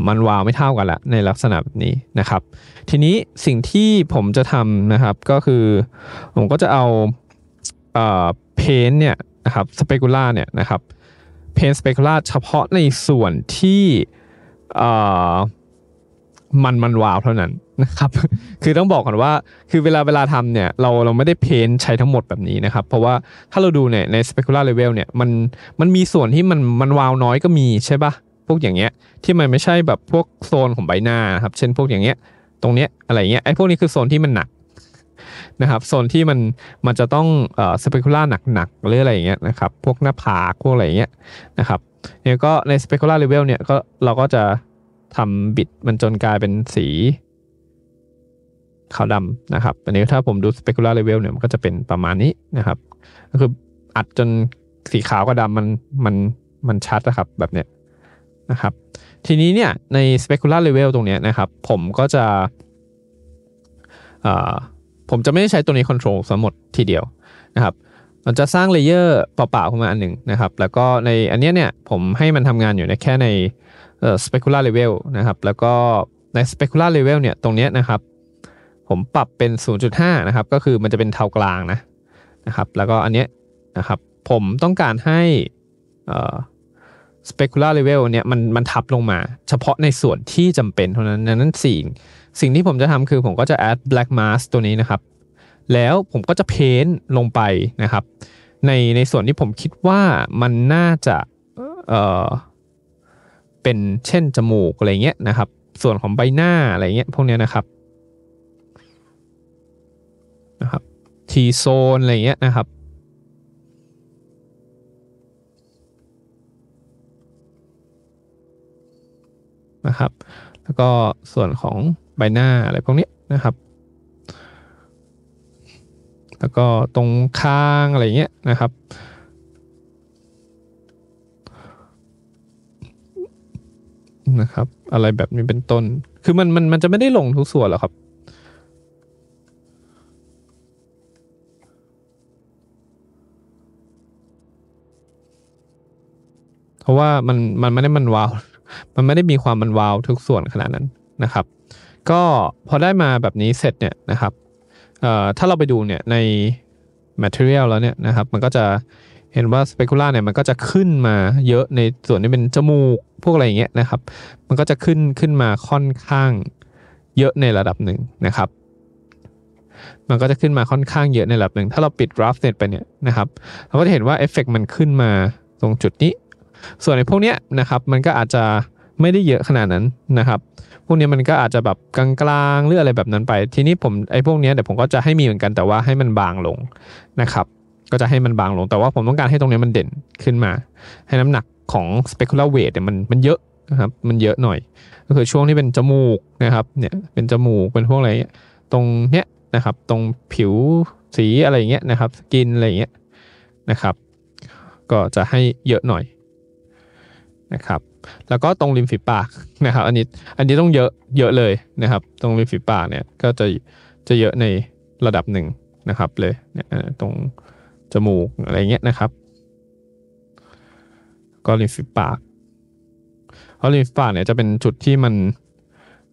มันวาวไม่เท่ากันละในลักษณะแบบนี้นะครับ ทีนี้สิ่งที่ผมจะทำนะครับก็คือผมก็จะเอาเอ่อเพนเนี่ยนะครับสเปกุล่าเนี่ยนะครับเพนสเปกุล่าเฉพาะในส่วนที่เอ่อมันมันวาวเท่านั้นนะครับคือต้องบอกก่อนว่า คือเวลาเวลาทำเนี่ยเราเราไม่ได้เพ้นใช้ทั้งหมดแบบนี้นะครับเพราะว่าถ้าเราดูเนี่ยในสเปกุล่าเลเวลเนี่ยมันมันมีส่วนที่มันมันวาวน้อยก็มีใช่ปะพวกอย่างเงี้ยที่มันไม่ใช่แบบพวกโซนของใบหน้าครับเช่นพวกอย่างเงี้ยตรงเนี้ยอะไรเงี้ยไอ้พวกนี้คือโซนที่มันหนักนะครับโซนที่มันมันจะต้องเอ่อสเปกุล่าหนักๆ หรืออะไรอย่างเงี้ยนะครับพวกหน้าผาพวกอะไรอย่างเงี้ยนะครับเนี่ยก็ในสเปกุล่าเลเวลเนี่ยก็เราก็จะทำบิดมันจนกลายเป็นสีขาวดำนะครับอันนี้ถ้าผมดูสเปกุล่าเลเวลเนี่ยมันก็จะเป็นประมาณนี้นะครับ ก็คืออัดจนสีขาวกับดำมันมันมันชัดนะครับแบบเนี้ยนะครับทีนี้เนี่ยใน specular level ตรงเนี้ยนะครับ ผมก็จะผมจะไม่ได้ใช้ตัวนี้คอนโทรลสัหมดทีเดียวนะครับเราจะสร้างเลเยอร์เปล่าๆขึ้นมาอันหนึ่งนะครับ แล้วก็ในอันนี้เนี่ยผมให้มันทำงานอยู่ในแค่ในเอ่อ s p e c u ล a r เลเวลนะครับ แล้วก็ในเปก c ลาร์เลเวลเนี่ยตรงนี้นะครับ ผมปรับเป็น 0.5นะครับ ก็คือมันจะเป็นเท่ากลางนะนะครับ แล้วก็อันนี้นะครับผมต้องการให้เอ่อ s p e c u ล a r เลเวลเนี่ยมันมันทับลงมา เฉพาะในส่วนที่จำเป็นเท่านั้นนั้นสิ่งสิ่งที่ผมจะทำคือผมก็จะ add black mask ตัวนี้นะครับ แล้วผมก็จะเพ้นลงไปนะครับ ในในส่วนที่ผมคิดว่า มันน่าจะ เออเป็นเช่นจมูก อะไรเงี้ยนะครับ ส่วนของใบหน้าอะไรเงี้ยพวกเนี้ยนะครับ นะครับทีโซนอะไรเงี้ยนะครับ นะครับ แล้วก็ส่วนของใบหน้าอะไรพวกนี้นะครับ แล้วก็ตรงข้างอะไรเงี้ยนะครับ นะครับ อะไรแบบนี้เป็นต้น คือมันมันมันจะไม่ได้ลงทุกส่วนหรอกครับ เพราะว่ามันมันไม่ได้มันวาว มันไม่ได้มีความมันวาวทุกส่วนขนาดนั้นนะครับก็พอได้มาแบบนี้เสร็จเนี่ยนะครับถ้าเราไปดูเนี่ยใน material แล้วเนี่ยนะครับ มันก็จะเห็นว่าสเปกุล่าเนี่ยมันก็จะขึ้นมาเยอะในส่วนที่เป็นจมูก พวกอะไรอย่างเงี้ยนะครับ มันก็จะขึ้นขึ้นมาค่อนข้างเยอะในระดับหนึ่งนะครับ มันก็จะขึ้นมาค่อนข้างเยอะในระดับหนึ่งถ้าเราปิด r ราฟเน็ตไปเนี่ยนะครับเราก็จะเห็นว่าเอฟเฟกมันขึ้นมาตรงจุดนี้ ส่วนในพวกเนี้ยนะครับมันก็อาจจะไม่ได้เยอะขนาดนั้นนะครับ พวกนี้มันก็อาจจะแบบกลางๆหรืออะไรแบบนั้นไป ทีนี้ผมไอ้พวกนี้เดี๋ยวผมก็จะให้มีเหมือนกัน แต่ว่าให้มันบางลงนะครับ ก็จะให้มันบางลงแต่ว่าผมต้องการให้ตรงนี้มันเด่นขึ้นมา ให้น้ำหนักของ specular weight เนี่ยมันมันเยอะนะครับ มันเยอะหน่อย ก็คือช่วงที่เป็นจมูกนะครับ เนี่ยเป็นจมูกเป็นพวกอะไรตรงเนี้ยนะครับตรงผิวสีอะไรอย่างเงี้ยนะครับสกินอะไรอย่างเงี้ยนะครับ ก็จะให้เยอะหน่อยนะครับแล้วก็ตรงริมฝีปากนะครับ อันนี้อันนี้ต้องเยอะเยอะเลยนะครับ ตรงริมฝีปากเนี่ยก็จะจะเยอะในระดับหนึ่งนะครับ เลยเนี่ยตรงจมูกอะไรเงี้ยนะครับก็ริมฝีปากเพราะริมฝีปากเนี่ยจะเป็นจุดที่มัน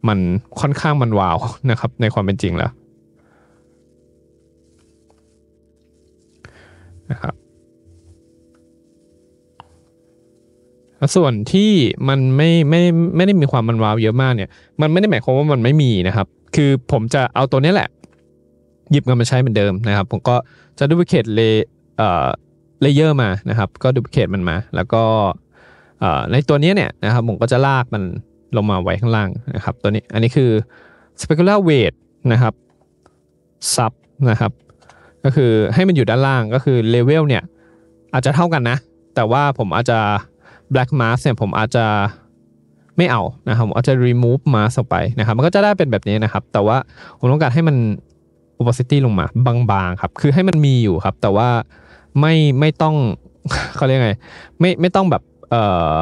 มันค่อนข้างมันวาวนะครับในความเป็นจริงแล้วนะครับส่วนที่มันไม่ไม่ไม่ได้มีความมันว้าวเยอะมากเนี่ย มันไม่ได้หมายความว่ามันไม่มีนะครับ คือผมจะเอาตัวนี้แหละหยิบมันมาใช้เหมือนเดิมนะครับ ผมก็จะดูพิเคทเลเอเลเยอร์มานะครับ ก็ดูพิเคทมันมา แล้วก็ในตัวนี้เนี่ยนะครับ ผมก็จะลากมันลงมาไว้ข้างล่างนะครับ ตัวนี้ อันนี้คือ specular weight นะครับ sub นะครับ ก็คือให้มันอยู่ด้านล่าง ก็คือเลเวลเนี่ยอาจจะเท่ากันนะ แต่ว่าผมอาจจะ black mask เนี่ยผมอาจจะไม่เอานะครับผมอาจจะ remove mask ออกไปนะครับมันก็จะได้เป็นแบบนี้นะครับ แต่ว่าผมต้องการให้มัน opacity ลงมาบางๆครับคือให้มันมีอยู่ครับ แต่ว่าไม่ไม่ต้องเขาเรียกไงไม่ไม่ต้องแบบเอ่อ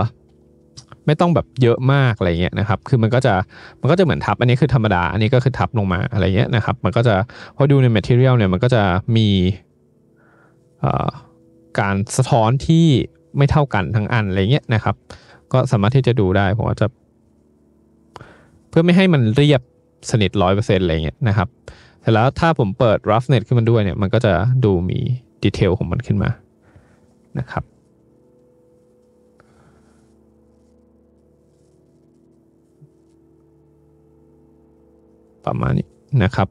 ไม่ต้องแบบเยอะมากอะไรเงี้ยนะครับคือมันก็จะมันก็จะเหมือนทับอันนี้คือธรรมดา อันนี้ก็คือทับลงมาอะไรเงี้ยนะครับมันก็จะพอดูใน material เนี่ยมันก็จะมีการสะท้อนที่ไม่เท่ากันทั้งอันอะไรเงี้ยนะครับ ก็สามารถที่จะดูได้ผมว่าจะ เพื่อไม่ให้มันเรียบสนิทร้อยเปอร์เซ็นต์อะไรเงี้ยนะครับเสร็จแล้วถ้าผมเปิด roughnet ขึ้นมาด้วยเนี่ยมันก็จะดูมีดีเทลของมันขึ้นมานะครับประมาณนี้นะครับ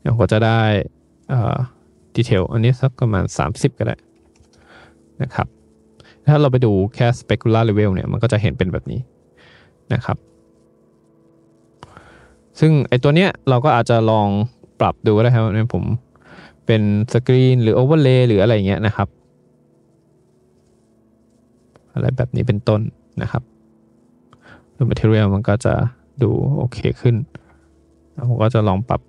เดี๋ยวก็จะได้ดีเทลอันนี้สักประมาณ 30 ก็ได้นะครับ ถ้าเราไปดูแค่ specular level เนี่ย มันก็จะเห็นเป็นแบบนี้นะครับ ซึ่งไอตัวเนี้ยเราก็อาจจะลองปรับดูได้ครับเนี่ยผมเป็นสกรีนหรือโอเวอร์เลย์หรืออะไรเงี้ยนะครับ อะไรแบบนี้เป็นต้นนะครับ ดูม material มันก็จะดูโอเคขึ้นผมก็จะลองปรับ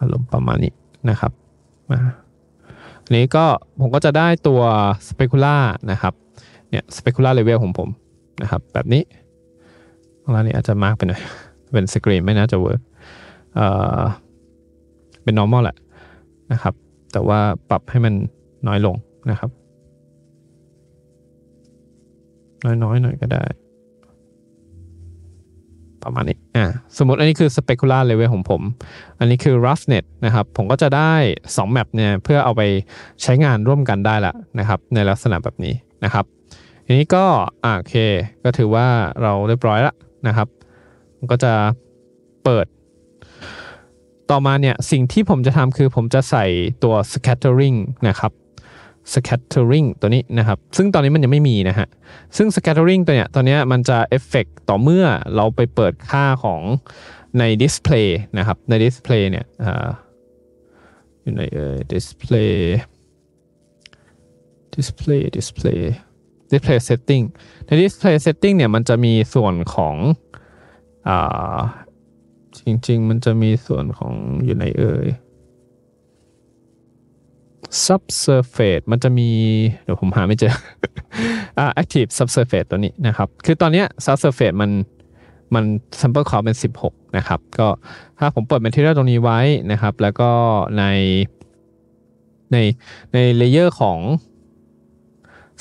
อารมณ์ประมาณนี้นะครับมานี้ก็ผมก็จะได้ตัว specula นะครับเนี่ย specula level ของผม นะครับ แบบนี้แล้วนี้ อาจจะมากไปหน่อยเป็นสกรีนไม่น่าจะเวิร์กเป็น normal แหละนะครับ แต่ว่าปรับให้มันน้อยลงนะครับน้อยๆหน่อยก็ได้ประมาณนี้ อ่าสมมติอันนี้คือ specular level ของผม อันนี้คือ roughnet นะครับ ผมก็จะได้2 map เนี่ยเพื่อเอาไปใช้งานร่วมกันได้ละนะครับ ในลักษณะแบบนี้นะครับ อันนี้ก็อ่าโอเค ก็ถือว่าเราเรียบร้อยละนะครับ ก็จะเปิด ต่อมาเนี่ยสิ่งที่ผมจะทำคือผมจะใส่ตัว scattering นะครับ scattering ตัวนี้นะครับซึ่งตอนนี้มันยังไม่มีนะฮะซึ่ง scattering ตัวเนี้ยตอนนี้มันจะเอฟเฟกต่อเมื่อเราไปเปิดค่าของใน display นะครับใน display เนี่ยอยู่ในเอ่อ display display display display setting ใน display setting เนี่ยมันจะมีส่วนของอจริงๆมันจะมีส่วนของอยู่ในเอ่อ subsurface มันจะมี เดี๋ยวผมหาไม่เจออ่า active subsurface ตัวนี้นะครับ คือตอนนี้ subsurface มันมัน sample count เป็น 16 นะครับ ก็ถ้าผมเปิด material ตรงนี้ไว้นะครับ แล้วก็ในในใน Layer ของ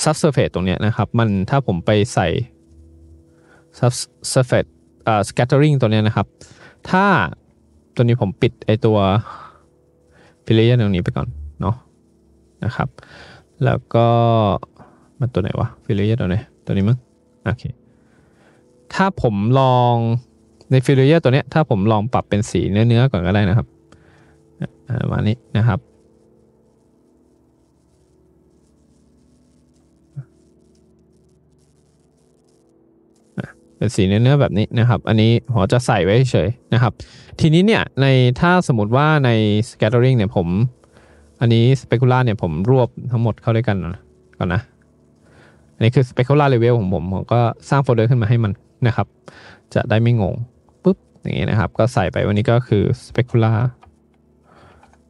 subsurface ตรงนี้นะครับ มันถ้าผมไปใส่ subsurface อ่า scattering ตัวนี้นะครับ ถ้าตัวนี้ผมปิดไอตัว filter ตรงนี้ไปก่อนนะครับแล้วก็มันตัวไหนวะฟิลเลียตัวไหนตัวนี้มั้งโอเคถ้าผมลองในฟิลเลียตัวเนี้ยถ้าผมลองปรับเป็นสีเนื้อๆก่อนก็ได้นะครับประมาณนี้นะครับ เป็นสีเนื้อแบบนี้นะครับ อันนี้ผมจะใส่ไว้เฉยนะครับ ทีนี้เนี่ยในถ้าสมมติว่าใน scattering เนี่ยผมอันนี้สเปกุล่าเนี่ยผมรวบทั้งหมดเข้าด้วยกันก่อนนะอันนี้คือสเปกุล่าเลเวลของผมผม ก็สร้างโฟลเดอร์ขึ้นมาให้มันนะครับจะได้ไม่งงปุ๊บอย่างนี้นะครับก็ใส่ไปวันนี้ก็คือสเปกุล่า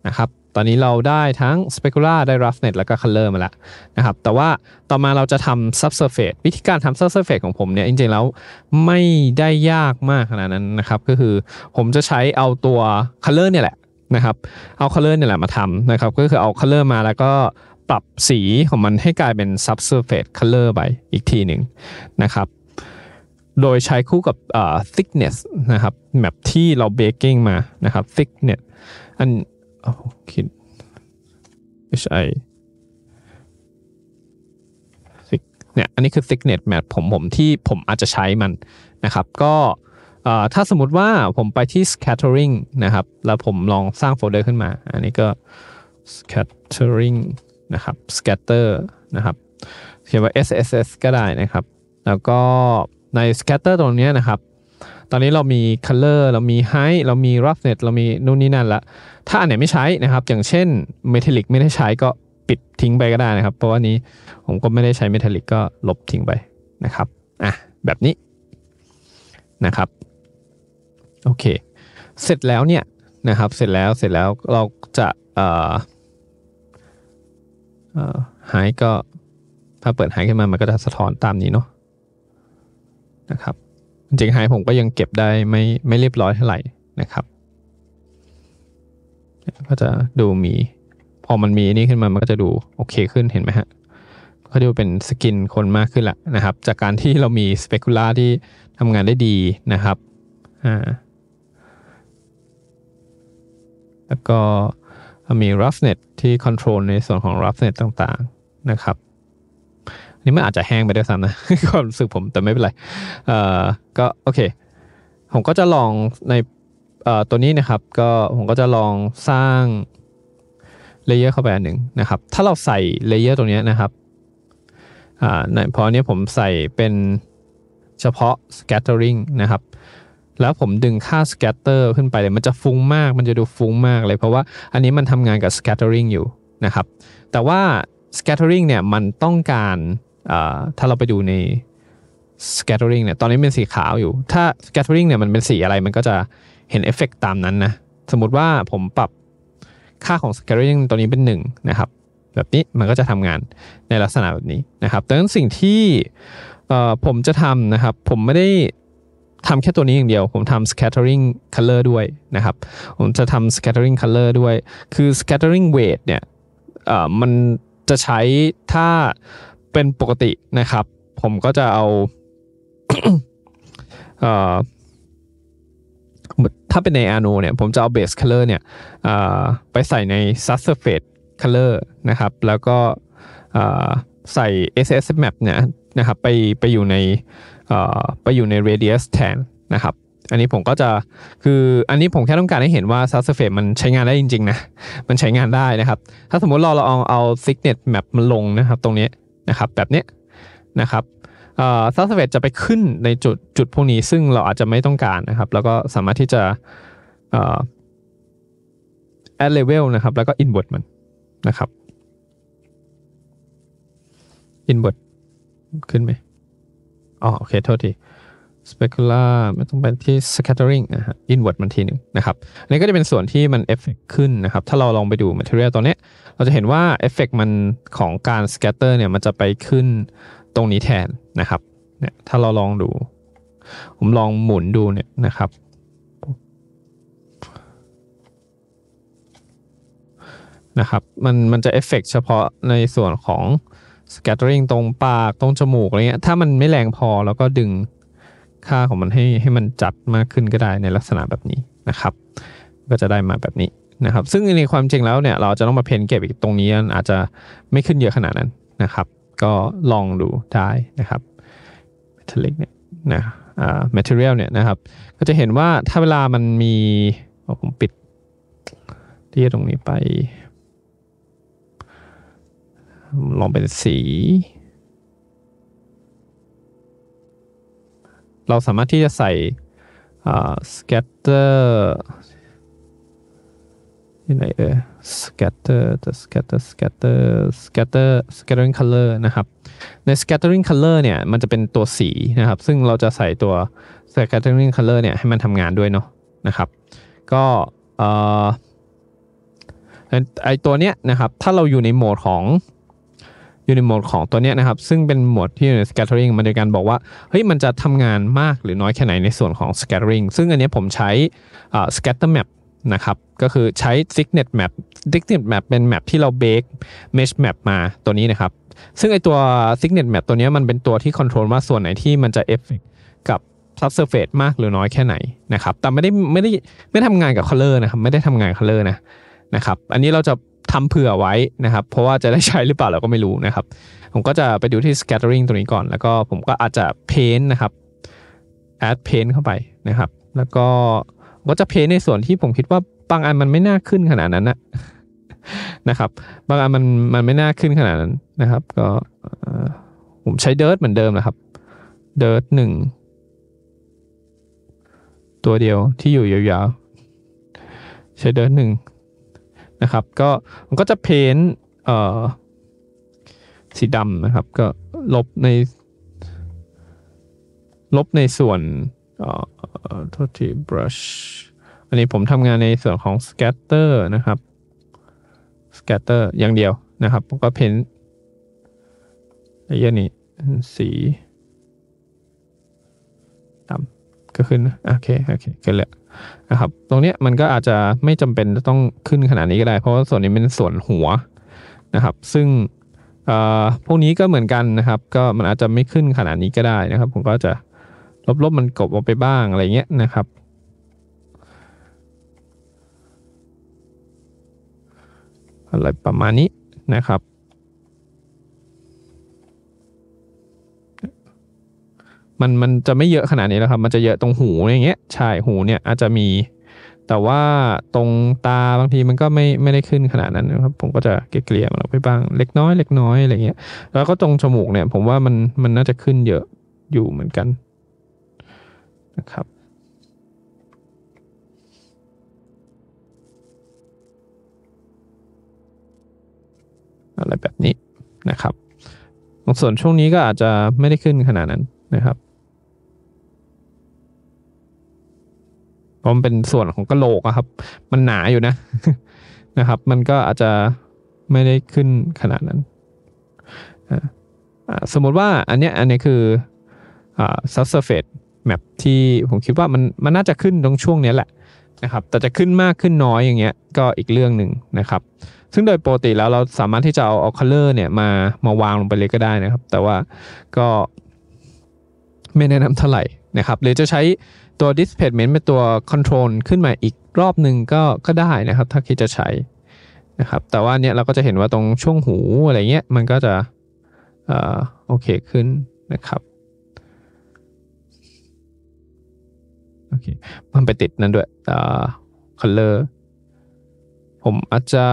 นะครับตอนนี้เราได้ทั้ง Specula ได้ r o u g h n e แล้วก็ Color มาแล้วนะครับแต่ว่าต่อมาเราจะทำ Subsurface วิธีการทำ Subsurface ของผมเนี่ย จริงๆแล้วไม่ได้ยากมากขนาดนั้นนะครับก็คือผมจะใช้เอาตัว Color เนี่ยแหละนะครับเอาคลเลอรเนี่ยแหละมาทำนะครับ ก็คือเอาคลเลอร์มาแล้วก็ปรับสีของมันให้กลายเป็น subsurface color ไปอีกทีหนึ่งนะครับ โดยใช้คู่กับ thickness นะครับแบบที่เราเบ a กิ้งมานะครับ thickness อันคิดไม่ใช่ h i เนี่ยอันนี้คือ thickness map ผมผมที่ผมอาจจะใช้มันนะครับก็ถ้าสมมติว่าผมไปที่ scattering นะครับ แล้วผมลองสร้างโฟลเดอร์ขึ้นมา อันนี้ก็ scattering นะครับ scatter นะครับ เขียนว่า sss ก็ได้นะครับ แล้วก็ใน scatter ตรงนี้นะครับ ตอนนี้เรามี color เรามี height เรามี roughness เรามีนู่นนี่นั่นละถ้าอันไหนไม่ใช้นะครับ อย่างเช่น metallic ไม่ได้ใช้ก็ปิดทิ้งไปก็ได้นะครับ เพราะว่านี้ผมก็ไม่ได้ใช้ metallic ก็ลบทิ้งไปนะครับ อ่ะ แบบนี้นะครับโอเค เสร็จแล้วเนี่ยนะครับ เสร็จแล้ว เสร็จแล้วเราจะหายก็ถ้าเปิดหายขึ้นมา มันก็จะสะท้อนตามนี้เนาะนะครับ จริงหายผมก็ยังเก็บได้ไม่ไม่เรียบร้อยเท่าไหร่นะครับ ก็จะดูมี พอมันมีนี่ขึ้นมา มันก็จะดูโอเคขึ้นเห็นไหมฮะ ก็ดูเป็นสกินคนมากขึ้นละนะครับ จากการที่เรามีสเปกุล่าที่ทำงานได้ดีนะครับอ่าแล้วก็มี roughness ที่ control ในส่วนของ roughness ต่างๆนะครับนี่มันอาจจะแห้งไปด้วยซ้ำนะ ความรู้สึกผมแต่ไม่เป็นไรเอ่อก็โอเค ผมก็จะลองในตัวนี้นะครับ ก็ผมก็จะลองสร้างเลเยอร์เข้าไปอันหนึ่งนะครับ ถ้าเราใส่เลเยอร์ตรงนี้นะครับอ่าในพอนี้ผมใส่เป็นเฉพาะ scattering นะครับแล้วผมดึงค่า scatter ขึ้นไปเลยมันจะฟุ้งมาก มันจะดูฟุ้งมากเลย เพราะว่าอันนี้มันทำงานกับ scattering อยู่นะครับแต่ว่า scattering เนี่ยมันต้องการถ้าเราไปดูใน scattering เนี่ยตอนนี้เป็นสีขาวอยู่ ถ้า scattering เนี่ยมันเป็นสีอะไรมันก็จะเห็นเอฟเฟกตามนั้นนะสมมติว่าผมปรับค่าของ scattering ตัวนี้เป็น1นะครับ แบบนี้มันก็จะทำงานในลักษณะแบบนี้นะครับดังนั้นสิ่งที่ผมจะทำนะครับผมไม่ได้ทำแค่ตัวนี้อย่างเดียว ผมทำ scattering color ด้วยนะครับ ผมจะทำ scattering color ด้วย คือ scattering weight เนี่ยมันจะใช้ ถ้าเป็นปกตินะครับ ผมก็จะเอา ถ้าเป็นใน a n o เนี่ย ผมจะเอา base color เนี่ยไปใส่ใน s u r f a c e color นะครับ แล้วก็ใส่ s s map เนี่ย นะครับ ไป ไปอยู่ในไปอยู่ใน radius แทนนะครับ อันนี้ผมก็จะ คือ อันนี้ผมแค่ต้องการให้เห็นว่า subsurface มันใช้งานได้จริงๆนะ มันใช้งานได้นะครับ ถ้าสมมติเราเราเอาเอา signet map มันลงนะครับ ตรงนี้นะครับ แบบนี้นะครับ s u r f a c e จะไปขึ้นในจุด จุดพวกนี้ ซึ่งเราอาจจะไม่ต้องการนะครับ แล้วก็สามารถที่จะ add level นะครับ แล้วก็ i n v e r t มันนะครับ i n v e r t ขึ้นไหมอ๋อโอเคโทษที specular ไม่ต้องไปที่ scattering นะฮะ inward มันทีหนึ่งนะครับนนี้ก็จะเป็นส่วนที่มันเอฟเฟกขึ้นนะครับ ถ้าเราลองไปดู material ตัวนี้ยเราจะเห็นว่าเอฟเฟกมันของการ scatter เนี่ยมันจะไปขึ้นตรงนี้แทนนะครับเนี่ยถ้าเราลองดู ผมลองหมุนดูเนี่ยนะครับนะครับ มันมันจะเอฟเฟกเฉพาะในส่วนของ scattering ตรงปากตรงจมูกอะไรเงี้ย ถ้ามันไม่แรงพอเราก็ดึงค่าของมันให้ให้มันจัดมากขึ้นก็ได้ในลักษณะแบบนี้นะครับ ก็จะได้มาแบบนี้นะครับ ซึ่งในความจริงแล้วเนี่ยเราจะต้องมาเพนเก็บอีกตรงนี้อาจจะไม่ขึ้นเยอะขนาดนั้นนะครับ ก็ลองดูได้นะครับเมทัลลิกเนี่ยนะอ่า material เนี่ยนะครับ ก็จะเห็นว่าถ้าเวลามันมีผมปิดที่ตรงนี้ไปลองเป็นสี เราสามารถที่จะใส่ scatter ที่ไหนเอ่ย scatter the scatter scatter scatter scattering color นะครับ ใน scattering color เนี่ย มันจะเป็นตัวสีนะครับ ซึ่งเราจะใส่ตัว scattering color เนี่ย ให้มันทำงานด้วยเนาะ นะครับ ก็ไอตัวเนี้ยนะครับ ถ้าเราอยู่ในโหมดของอยู่ในโหมดของตัวนี้นะครับ ซึ่งเป็นโหมดที่อยู่ใน scattering มันโดยการบอกว่าเฮ้ยมันจะทำงานมากหรือน้อยแค่ไหนในส่วนของ scattering ซึ่งอันนี้ผมใช้ scatter map นะครับก็คือใช้ signet map signet map เป็นแมปที่เรา bake mesh map มาตัวนี้นะครับ ซึ่งไอตัว signet map ตัวนี้มันเป็นตัวที่ control ว่าส่วนไหนที่มันจะเ f f e c กกับ subsurface มากหรือน้อยแค่ไหนนะครับแต่ไม่ได้ไม่ได้ไม่ทำงานกับ color นะครับไม่ได้ทำงาน c ั l o r นะนะครับอันนี้เราจะทำเผื่อไว้นะครับ เพราะว่าจะได้ใช้หรือเปล่าเราก็ไม่รู้นะครับ ผมก็จะไปดูที่ scattering ตัวนี้ก่อน แล้วก็ผมก็อาจจะ paint นะครับ add paint เข้าไปนะครับ แล้วก็ก็จะ paint ในส่วนที่ผมคิดว่าบางอันมันไม่น่าขึ้นขนาดนั้นนะนะครับ บางอันมันมันไม่น่าขึ้นขนาดนั้นนะครับ ก็ผมใช้เดิร์ดเหมือนเดิมนะครับเดิร์ดหนึ่งตัวเดียวที่อยู่ยาวๆใช้เดิร์ดหนึ่งนะครับก็มันก็จะเพ้นเอ่อสีดำนะครับ ก็ลบในลบในส่วนเอ่อโทษที brush อันนี้ผมทำงานในส่วนของ scatter นะครับ scatter อย่างเดียวนะครับ ผมก็เพ้นยอะเยนี่สีดำก็ขึ้นนะโอเคโอเคกึ้นแล้วนะครับตรงนี้มันก็อาจจะไม่จำเป็นจะต้องขึ้นขนาดนี้ก็ได้เพราะส่วนนี้เป็นส่วนหัวนะครับ ซึ่งพวกนี้ก็เหมือนกันนะครับ ก็มันอาจจะไม่ขึ้นขนาดนี้ก็ได้นะครับ ผมก็จะลบๆมันกบออกไปบ้างอะไรเงี้ยนะครับ อะไรประมาณนี้นะครับมันมันจะไม่เยอะขนาดนี้แล้วครับ มันจะเยอะตรงหูอย่างเงี้ย ใช่ หูเนี่ยอาจจะมี แต่ว่าตรงตาบางทีมันก็ไม่ไม่ได้ขึ้นขนาดนั้นนะครับ ผมก็จะเกลี่ยมันออกไปบ้างเล็กน้อยเล็กน้อยอะไรเงี้ย แล้วก็ตรงจมูกเนี่ยผมว่ามันมันน่าจะขึ้นเยอะอยู่เหมือนกันนะครับอะไรแบบนี้นะครับส่วนช่วงนี้ก็อาจจะไม่ได้ขึ้นขนาดนั้นนะครับเพราะมันเป็นส่วนของกระโหลกอะครับ มันหนาอยู่นะนะครับ มันก็อาจจะไม่ได้ขึ้นขนาดนั้น สมมติว่าอันเนี้ยอันนี้คือซับเซอร์เฟสแมปที่ผมคิดว่ามันมันน่าจะขึ้นตรงช่วงนี้แหละนะครับ แต่จะขึ้นมากขึ้นน้อยอย่างเงี้ยก็อีกเรื่องหนึ่งนะครับ ซึ่งโดยปกติแล้วเราสามารถที่จะเอาเอาคัลเลอร์เนี่ยมามาวางลงไปเลยก็ได้นะครับ แต่ว่าก็ไม่แนะนำเท่าไหร่นะครับหรือจะใช้ตัว displacement เป็นตัว control ขึ้นมาอีกรอบหนึ่งก็ก็ได้นะครับ ถ้าคิดจะใช้นะครับ แต่ว่าเนี่ยเราก็จะเห็นว่าตรงช่วงหูอะไรเงี้ยมันก็จะอโอเคขึ้นนะครับ โอเค มันไปติดนั่นด้วยอ่อ color ผมอาจจะ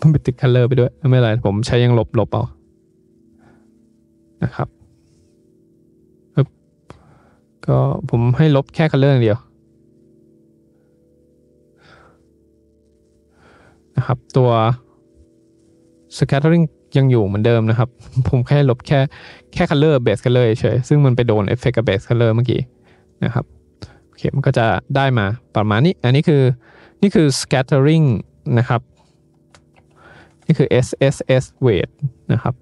มันไปติด color ไปด้วย ไม่เป็นไร ผมใช้ยังลบลบเอานะครับก็ผมให้ลบแค่คัลเลอร์่างเดียวนะครับ ตัว scattering ยังอยู่เหมือนเดิมนะครับ ผมแค่ลบแค่แค่คั l เ r b a s เบสกันเลเฉยซึ่งมันไปโดนเอฟเฟกต์กับเบสคั e เ o l o r เมื่อกี้นะครับโอเคมันก็จะได้มาประมาณนี้ อันนี้คือนี่คือ scattering นะครับ นี่คือ SSS weight นะครับ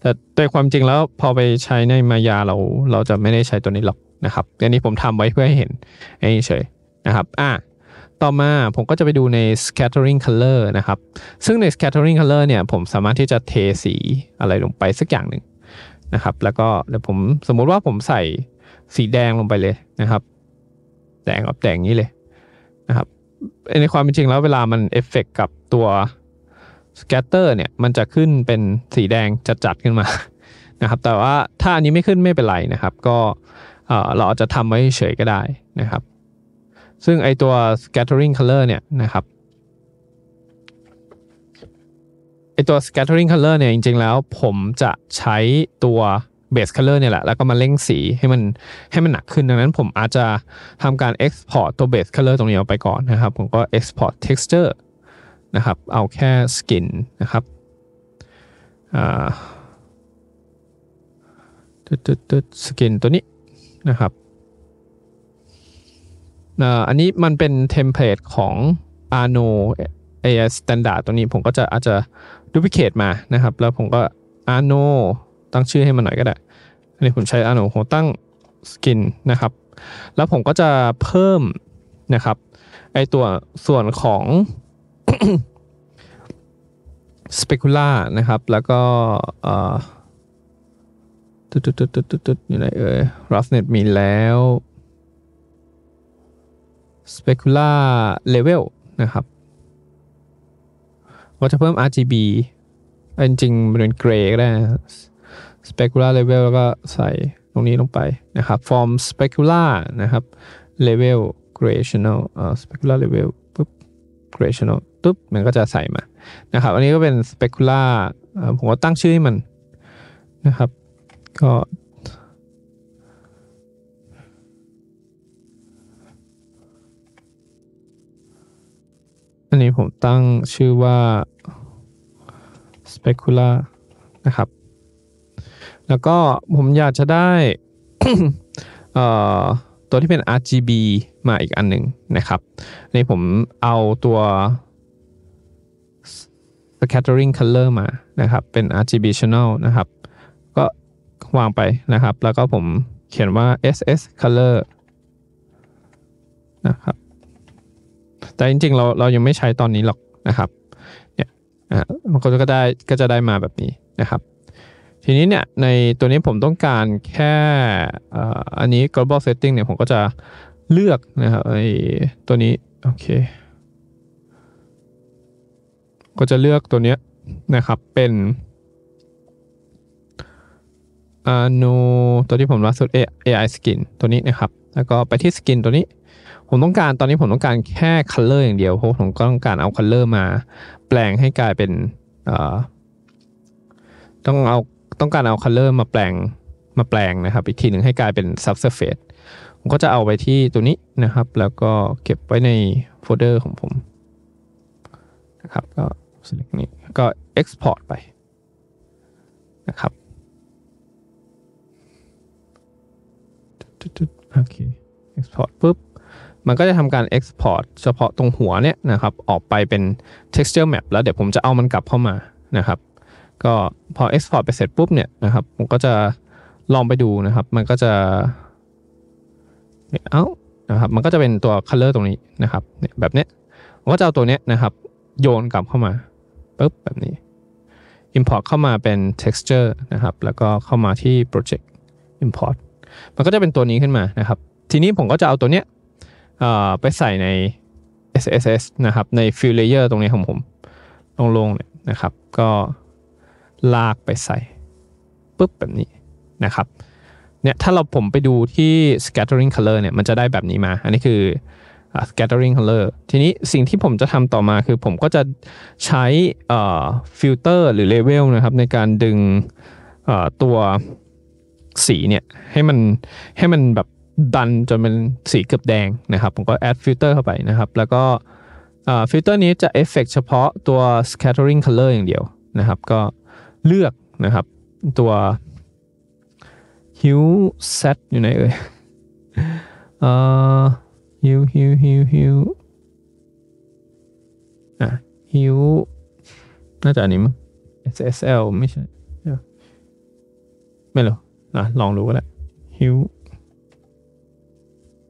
แต่โดยความจริงแล้วพอไปใช้ในมายาเราเราจะไม่ได้ใช้ตัวนี้หรอกนะครับอันนี้ผมทำไว้เพื่อให้เห็นเฉยนะครับอ่ะต่อมาผมก็จะไปดูใน scattering color นะครับซึ่งใน scattering color เนี่ยผมสามารถที่จะเทสีอะไรลงไปสักอย่างหนึ่งนะครับ แล้วก็เดี๋ยวผมสมมุติว่าผมใส่สีแดงลงไปเลยนะครับแดงออบแดงนี้เลยนะครับในความเป็นจริงแล้วเวลามันเอฟเฟกกับตัว scatter เนี่ยมันจะขึ้นเป็นสีแดงจัดๆขึ้นมานะครับ แต่ว่าถ้าอันนี้ไม่ขึ้นไม่เป็นไรนะครับ ก็เราอาจจะทำไว้เฉยก็ได้นะครับ ซึ่งไอตัว scattering color เนี่ยนะครับไอตัว scattering color เนี่ยจริงๆแล้วผมจะใช้ตัว base color เนี่ยแหละแล้วก็มาเล่งสีให้มันให้มันหนักขึ้นดังนั้นผมอาจจะทำการ export ตัว base color ตรงนี้ออกไปก่อนนะครับ ผมก็ export texture นะครับ เอาแค่สกินนะครับตึ๊ดสกินตัวนี้นะครับอันนี้มันเป็นเทมเพลตของ Arno AS Standard ตัวนี้ผมก็จะอาจจะดูพิเคตมานะครับ แล้วผมก็ Arno ตั้งชื่อให้มันหน่อยก็ได้ อันนี้ผมใช้ Arno ผมตั้งสกินนะครับ แล้วผมก็จะเพิ่มนะครับ ไอตัวส่วนของสเปกุล่านะครับ แล้วก็ตุดตุดตุดตุดตุดอยู่ไหนเอ่ยรัสเน็ตมีแล้วสเปกุล่าเลเวลนะครับ ว่าจะเพิ่ม RGB จริงๆเป็นเกรย์ก็ได้สเปกุล่าเลเวลแล้วก็ใส่ตรงนี้ลงไปนะครับ ฟอร์มสเปกุล่านะครับเลเวลเกร a t ช o n นอลาเปก c ล l a r เลเวล r e c r a t i o n a l ปุ๊บมันก็จะใส่มา นะครับ อันนี้ก็เป็น Specula ผมก็ตั้งชื่อให้มัน นะครับ ก็ อันนี้ผมตั้งชื่อว่า specula r นะครับ แล้วก็ผมอยากจะได้เตัวที่เป็น RGB มาอีกอันหนึ่งนะครับในผมเอาตัว scattering color มานะครับเป็น RGB channel นะครับ ก็วางไปนะครับ แล้วก็ผมเขียนว่า SS color นะครับแต่จริงๆเราเรายังไม่ใช้ตอนนี้หรอกนะครับเนี่ยอ่ามันก็จะได้ก็จะได้มาแบบนี้นะครับทีนี้เนี่ยในตัวนี้ผมต้องการแค่อันนี้ global setting เนี่ยผมก็จะ เลือกนะครับไอตัวนี้โอเคก็จะเลือกตัวเนี้ยนะครับเป็นอนูตัวที่ผมรับสุด AI skin ตัวนี้นะครับ แล้วก็ไปที่ skin ตัวนี้ผมต้องการตอนนี้ผมต้องการแค่ color อย่างเดียวเพราะผมก็ต้องการเอา color มาแปลงให้กลายเป็นต้องเอาต้องการเอาคัลเลอร์มาแปลงมาแปลงนะครับ อีกทีหนึ่งให้กลายเป็นับเซอร์เฟสผมก็จะเอาไปที่ตัวนี้นะครับ แล้วก็เก็บไว้ในโฟลเดอร์ของผมนะครับก็ select นี้ก็ export ไปนะครับโอเค export ปุ๊บ มันก็จะทำการ export เฉพาะตรงหัวเนี่ยนะครับออกไปเป็น texture map แล้วเดี๋ยวผมจะเอามันกลับเข้ามานะครับก็พอ Export ไป เสร็จปุ๊บเนี่ยนะครับผมก็จะลองไปดูนะครับ มันก็จะเอ้านะครับ มันก็จะเป็นตัว Color ตรงนี้นะครับเนี่ยแบบเนี้ยผมก็จะเอาตัวเนี้ยนะครับโยนกลับเข้ามาปุ๊บแบบนี้ Import เข้ามาเป็น texture นะครับแล้วก็เข้ามาที่ project import มันก็จะเป็นตัวนี้ขึ้นมานะครับ ทีนี้ผมก็จะเอาตัวเนี้ยไปใส่ใน SSS นะครับใน fill layer ตรงนี้ของผมลงๆเนี่ยนะครับ ก็ลากไปใส่ปุ๊บแบบนี้นะครับเนี่ยถ้าเราผมไปดูที่ scattering color เนี่ยมันจะได้แบบนี้มา อันนี้คือ scattering color ทีนี้สิ่งที่ผมจะทำต่อมาคือผมก็จะใช้ filter หรือ level นะครับ ในการดึงตัวสีเนี่ยให้มันให้มันแบบดันจนเป็นสีเกือบแดงนะครับผมก็ add filter เข้าไปนะครับ แล้วก็ฟิลเตอร์นี้จะเอฟเฟกเฉพาะตัว scattering color อย่างเดียวนะครับก็เลือกนะครับ ตัวฮิวเซตอยู่ไหนเอ่ยเอ่อฮิวฮิวฮิวฮิวอ่ะฮิวน่าจะอันนี้มั้ง SSL ไม่ใช่ไม่รู้นะลองดูก็ได้ฮิว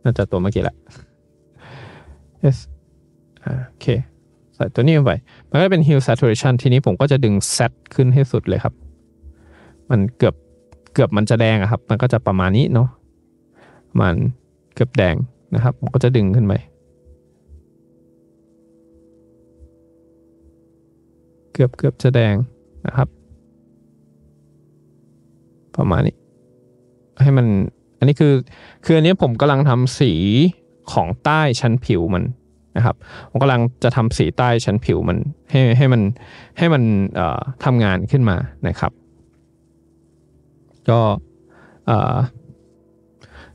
น่าจะตัวเมื่อกี้แหละ S โอเคใส่ตัวนี้ลงไปมันก็เป็น Hue Saturation ทีนี้ผมก็จะดึง Sat ขึ้นให้สุดเลยครับ มันเกือบ เกือบมันจะแดงอะครับ มันก็จะประมาณนี้เนาะ มันเกือบแดงนะครับผมก็จะดึงขึ้นไปเกือบเกือบจะแดงนะครับ ประมาณนี้ ให้มัน อันนี้คือ คืออันนี้ผมกำลังทำสีของใต้ชั้นผิวมันะครับผมกาลังจะทำสีใต้ชั้นผิวมันให้ให้มันให้มันทำงานขึ้นมานะครับก็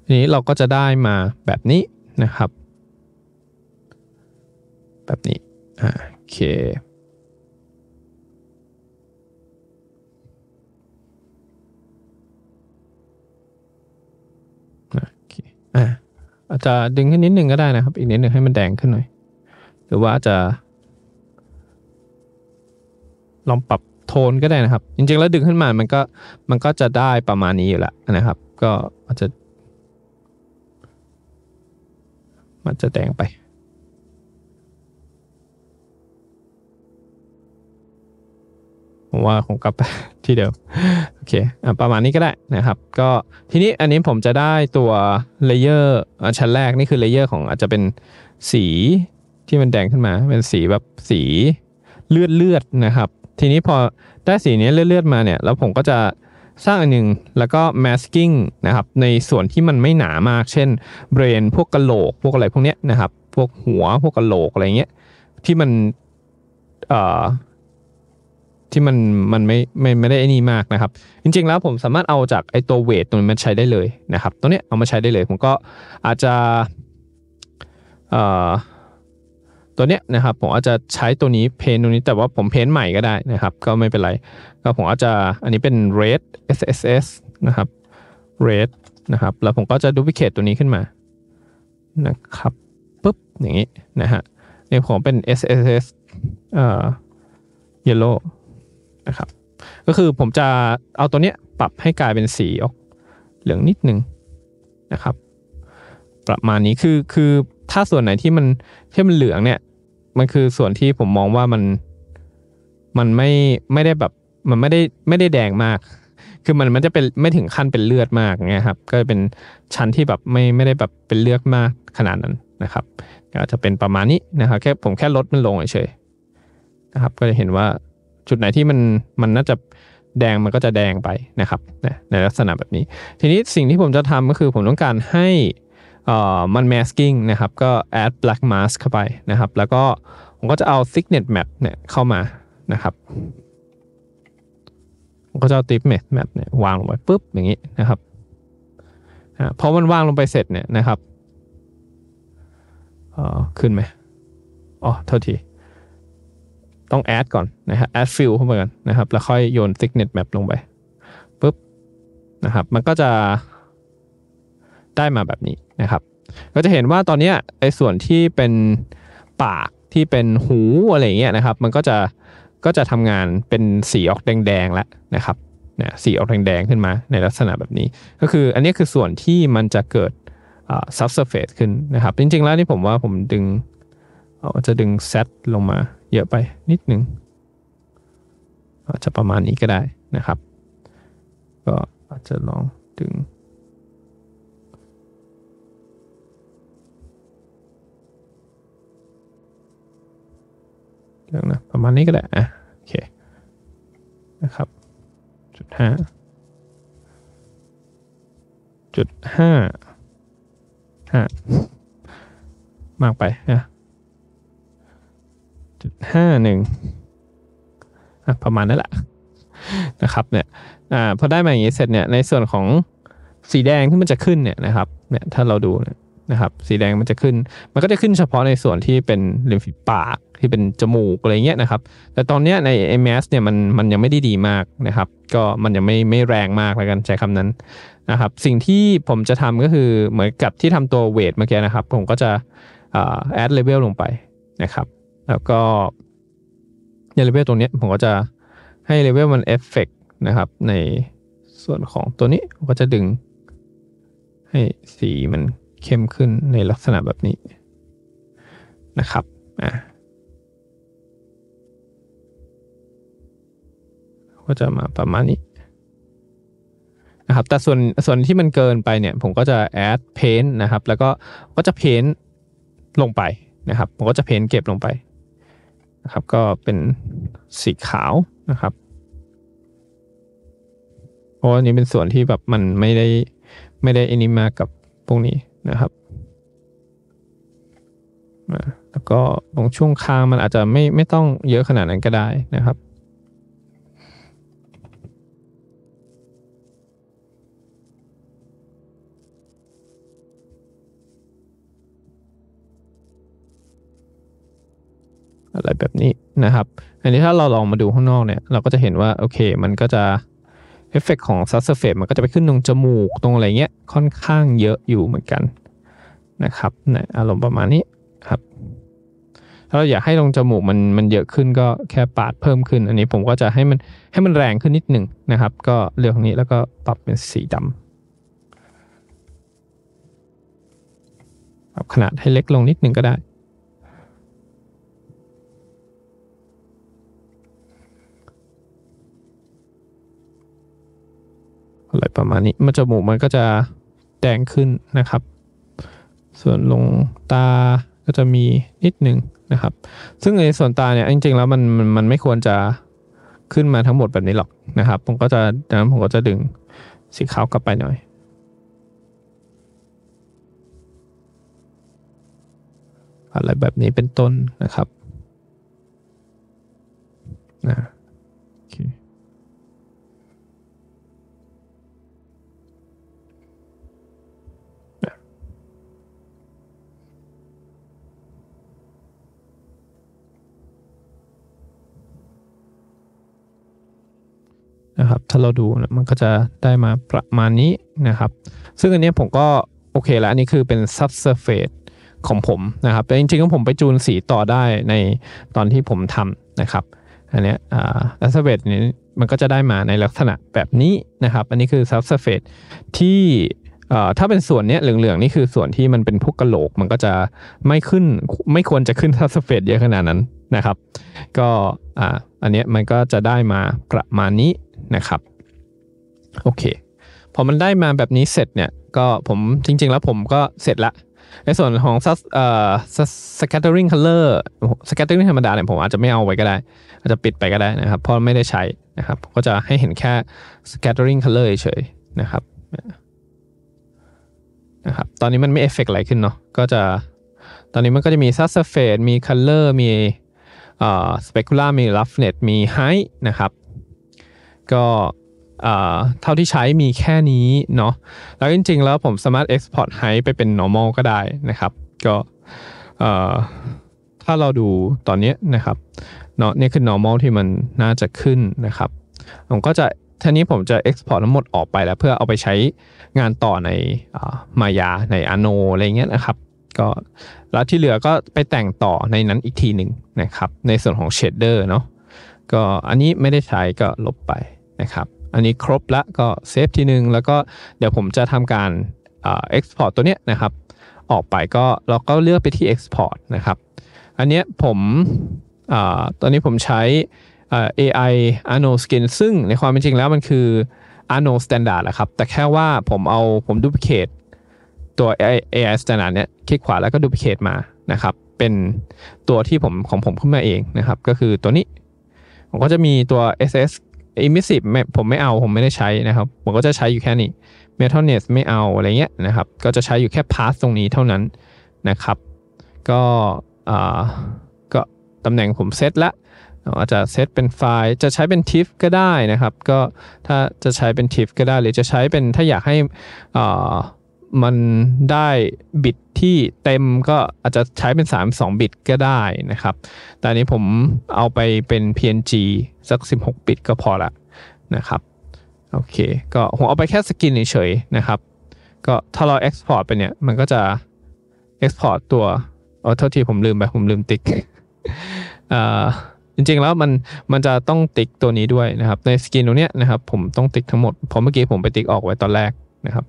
ทีนี้เราก็จะได้มาแบบนี้นะครับ แบบนี้โอเคอาจจะดึงขึ้นนิดนึงก็ได้นะครับ อีกนิดนึงให้มันแดงขึ้นหน่อยหรือว่าจะลองปรับโทนก็ได้นะครับ จริง ๆ แล้วดึงขึ้นมามันก็ มันก็จะได้ประมาณนี้อยู่แล้วนะครับก็อาจจะ มันจะแดงไปผมว่าคงกลับไปที่เดิมโอเคอประมาณนี้ก็ได้นะครับ ก็ทีนี้อันนี้ผมจะได้ตัวเลเยอร์ชั้นแรกนี่คือเลเยอร์ของอาจจะเป็นสีที่มันแดงขึ้นมาเป็นสีแบบสีเลือดเลือดนะครับ ทีนี้พอได้สีนี้เลือดเลือดมาเนี่ยแล้วผมก็จะสร้างอันหนึ่งแล้วก็ masking นะครับในส่วนที่มันไม่หนามาก เช่นเบรนพวกกะโหลก พวกอะไรพวกเนี้ยนะครับ พวกหัวพวกกะโหลกอะไรเงี้ยที่มันเอ่อที่มันมันไม่ไม่ไม่ได้ไอ้นี่มากนะครับ จริงๆแล้วผมสามารถเอาจากไอตัวเวทตรงนี้มาใช้ได้เลยนะครับ ตัวเนี้ยเอามาใช้ได้เลยผมก็อาจจะเอ่อตัวเนี้ยนะครับผมอาจจะใช้ตัวนี้เพนตัวนี้แต่ว่าผมเพนใหม่ก็ได้นะครับก็ไม่เป็นไรก็ผมอาจจะอันนี้เป็น red sss นะครับ red นะครับแล้วผมก็จะดูพิเคตตัวนี้ขึ้นมานะครับปุ๊บอย่างนี้นะฮะในี่ผมเป็น sss เอ่อ yellow นะครับก็คือผมจะเอาตัวเนี้ยปรับให้กลายเป็นสีออกเหลืองนิดนึงนะครับประมาณนี้คือ คือถ้าส่วนไหนที่มันที่มันเหลืองเนี่ยมันคือส่วนที่ผมมองว่ามันมันไม่ไม่ได้แบบมันไม่ได้ไม่ได้แดงมาก คือมันมันจะเป็นไม่ถึงขั้นเป็นเลือดมากไงครับ ก็เป็นชั้นที่แบบไม่ไม่ได้แบบเป็นเลือดมากขนาดนั้นนะครับก็จะเป็นประมาณนี้นะครับ แค่ผมแค่ลดมันลงเฉยๆนะครับ ก็จะเห็นว่าจุดไหนที่มันมันน่าจะแดงมันก็จะแดงไปนะครับในลักษณะแบบนี้ ทีนี้สิ่งที่ผมจะทำก็คือผมต้องการให้ออมัน masking นะครับก็ add black mask เข้าไปนะครับ แล้วก็ ผมก็จะเอา thickness map เนี่ยเข้ามานะครับ ผมก็จะเอา thickness map เนี่ยวางลงไปปุ๊บอย่างนี้นะครับพอมันวางลงไปเสร็จเนี่ยนะครับอ๋อขึ้นไหมอ๋อเท่าที ต้อง add ก่อนนะครับ add fill เข้าไปก่อนนะครับแล้วค่อยโยน thickness map ลงไปปุ๊บนะครับ มันก็จะได้มาแบบนี้นะครับ ก็จะเห็นว่าตอนนี้ไอ้ส่วนที่เป็นปากที่เป็นหูอะไรเงี้ยนะครับ มันก็จะก็จะทำงานเป็นสีออกแดงๆแล้วนะครับเนะสีออกแดงๆขึ้นมาในลักษณะแบบนี้ ก็คืออันนี้คือส่วนที่มันจะเกิดซับเซอร์เฟซขึ้นนะครับจริงๆ แล้วนี่ผมว่าผมดึงจะดึงเซตลงมาเยอะไปนิดนึง อาจจะประมาณนี้ก็ได้นะครับ ก็อาจจะลองดึงนะประมาณนี้ก็ได้อ่ะ โอเค นะครับจุดห้า จุดห้าห้ามากไปนะจุดห้าหนึ่งอ่ะ ประมาณนั้นแหละ นะครับเนี่ย อ่าพอได้มาอย่างนี้เสร็จเนี่ย ในส่วนของสีแดงที่มันจะขึ้นเนี่ยนะครับ เนี่ย ถ้าเราดูเนี่ยนะครับสีแดงมันจะขึ้นมันก็จะขึ้นเฉพาะในส่วนที่เป็นริมฝีปาก ที่เป็นจมูกอะไรเงี้ยนะครับ แต่ตอนนี้ใน MS เนี่ยมันมันยังไม่ได้ดีมากนะครับ ก็มันยังไม่ไม่แรงมากแล้วกันใช้คำนั้นนะครับ สิ่งที่ผมจะทำก็คือเหมือนกับที่ทำตัวเวทเมื่อกี้นะครับ ผมก็จะแอดเลเวลลงไปนะครับ แล้วก็ ในเลเวลตรงนี้ผมก็จะให้เลเวลมันเอฟเฟกนะครับ ในส่วนของตัวนี้ผมก็จะดึงให้สีมันเข้มขึ้นในลักษณะแบบนี้นะครับอ่ะก็จะมาประมาณนี้นะครับแต่ส่วนส่วนที่มันเกินไปเนี่ย ผมก็จะ add paint นะครับแล้วก็ก็จะ paint ลงไปนะครับผมก็จะ paint เก็บลงไปนะครับ ก็เป็นสีขาวนะครับเพราะอันนี้เป็นส่วนที่แบบมันไม่ได้ไม่ได้อินิมากับพวกนี้นะครับ แล้วก็ตรงช่วงคางมันอาจจะไม่ไม่ต้องเยอะขนาดนั้นก็ได้นะครับ อะไรแบบนี้นะครับ อันนี้ถ้าเราลองมาดูข้างนอกเนี่ย เราก็จะเห็นว่าโอเคมันก็จะเอฟเฟกของซัสเซอร์เฟมันก็จะไปขึ้นตรงจมูกตรงอะไรเงี้ยค่อนข้างเยอะอยู่เหมือนกันนะครับนะอารมณ์ประมาณนี้ครับถ้าเราอยากให้ตรงจมูกมันมันเยอะขึ้นก็แค่ปาดเพิ่มขึ้นอันนี้ผมก็จะให้มันให้มันแรงขึ้นนิดหนึ่งนะครับก็เลือกตรงนี้แล้วก็ปรับเป็นสีดำปรับขนาดให้เล็กลงนิดหนึ่งก็ได้อะไรประมาณนี้ มันจมูกมันก็จะแดงขึ้นนะครับ ส่วนลงตาก็จะมีนิดนึงนะครับ ซึ่งในส่วนตาเนี่ย จริงๆแล้วมันมันมันไม่ควรจะขึ้นมาทั้งหมดแบบนี้หรอกนะครับ ผมก็จะดังนั้นผมก็จะดึงสีขาวกลับไปหน่อยอะไรแบบนี้เป็นต้นนะครับนะโอเคนะครับถ้าเราดูมันก็จะได้มาประมาณนี้นะครับ ซึ่งอันนี้ผมก็โอเคแล้วอันนี้คือเป็น subsurface ของผมนะครับแต่จริงๆก็ผมไปจูนสีต่อได้ในตอนที่ผมทำนะครับอันนี้อ่า subsurface นี้มันก็จะได้มาในลักษณะแบบนี้นะครับ อันนี้คือ subsurface ที่ถ้าเป็นส่วนเนี้ยเหลืองๆนี่คือส่วนที่มันเป็นพวกกะโหลกมันก็จะไม่ขึ้นไม่ควรจะขึ้นทัสเฟตเยอะขนาดนั้นนะครับ ก็อ่าอันนี้มันก็จะได้มาประมาณนี้นะครับโอเคพอมันได้มาแบบนี้เสร็จเนี่ยก็ผมจริงๆแล้วผมก็เสร็จละในส่วนของซัสเอ่อ scattering color scattering ธรรมดาเนี่ยผมอาจจะไม่เอาไว้ก็ได้ อาจจะปิดไปก็ได้นะครับเพราะไม่ได้ใช้นะครับ ก็จะให้เห็นแค่ scattering color เฉยๆนะครับนะครับตอนนี้มันไม่เอฟเฟกอะไรขึ้นเนาะก็จะตอนนี้มันก็จะมีซัส s u r f a c e มี color มีเอ่อ specular มี roughness มี height นะครับก็เท่าที่ใช้มีแค่นี้เนาะแล้วจริง ๆ แล้วผมสามารถ Export h e i g h ไปเป็น normal ก็ได้นะครับก็ถ้าเราดูตอนนี้นะครับเนาะนี่คือ normal ที่มันน่าจะขึ้นนะครับ ผมก็จะทีนี้ผมจะ Export ทั้งหมดออกไปแล้วเพื่อเอาไปใช้งานต่อในมายาในอโนอะไรเงี้ยนะครับก็แล้วที่เหลือก็ไปแต่งต่อในนั้นอีกทีหนึ่งนะครับในส่วนของเชดเดอร์เนาะก็อันนี้ไม่ได้ใช้ก็ลบไปนะครับ อันนี้ครบแล้วก็เซฟทีนึง แล้วก็เดี๋ยวผมจะทำการเอ็กซ์พอร์ตตัวเนี้ยนะครับ ออกไปก็เราก็เลือกไปที่ Export นะครับอันเนี้ยผมอตอนนี้ผมใช้ AI a n o Skin ซึ่งในความเป็นจริงแล้วมันคือ a n o Standard แหละครับ แต่แค่ว่าผมเอาผมดูพิเคตตัว AI Standard เนี้ยคลิกขวาแล้วก็ดูพิเคตมานะครับเป็นตัวที่ผมของผมขึ้นมาเองนะครับ ก็คือตัวนี้ ผมก็จะมีตัว SS อิมิสิ่ผมไม่เอาผมไม่ได้ใช้นะครับผมก็จะใช้อยู่แค่นี้ Metalness ไม่เอาอะไรเงี้ยนะครับก็จะใช้อยู่แค่ Path ตรงนี้เท่านั้นนะครับ ก็ก็ตำแหน่งผมเซตละอาจจะเซตเป็นไฟล์ จะใช้เป็น TIFF ก็ได้นะครับก็ถ้าจะใช้เป็น TIFF ก็ได้หรือจะใช้เป็นถ้าอยากให้มันได้บิตที่เต็มก็อาจจะใช้เป็น3 2บิตก็ได้นะครับ แต่นี้ผมเอาไปเป็น PNG สัก 16 บิตก็พอละนะครับโอเคก็ผมเอาไปแค่สกินเฉยๆนะครับก็ถ้าเรา export ไปเนี่ยมันก็จะ export ตัวอ๋อโทษทีผมลืมไปผมลืมติ๊กอ่าจริงๆแล้วมันมันจะต้องติ๊กตัวนี้ด้วยนะครับ ในสกินตรงเนี้ยนะครับผมต้องติ๊กทั้งหมดเพราะเมื่อกี้ผมไปติ๊กออกไว้ตอนแรกนะครับ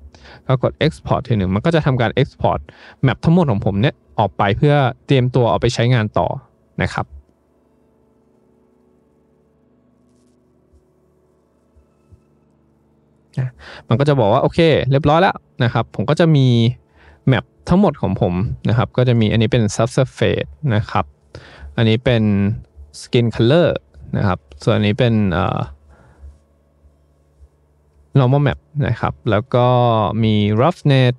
ก็กด export ทีหนึ่ง มันก็จะทำการ export แมปทั้งหมดของผมเนี่ยออกไปเพื่อเตรียมตัวเอาไปใช้งานต่อนะครับมันก็จะบอกว่าโอเคเรียบร้อยแล้วนะครับ ผมก็จะมีแมปทั้งหมดของผมนะครับ ก็จะมีอันนี้เป็น subsurface นะครับอันนี้เป็น skin color นะครับส่วนอันนี้เป็นเอ่อ normal map นะครับ แล้วก็มี roughness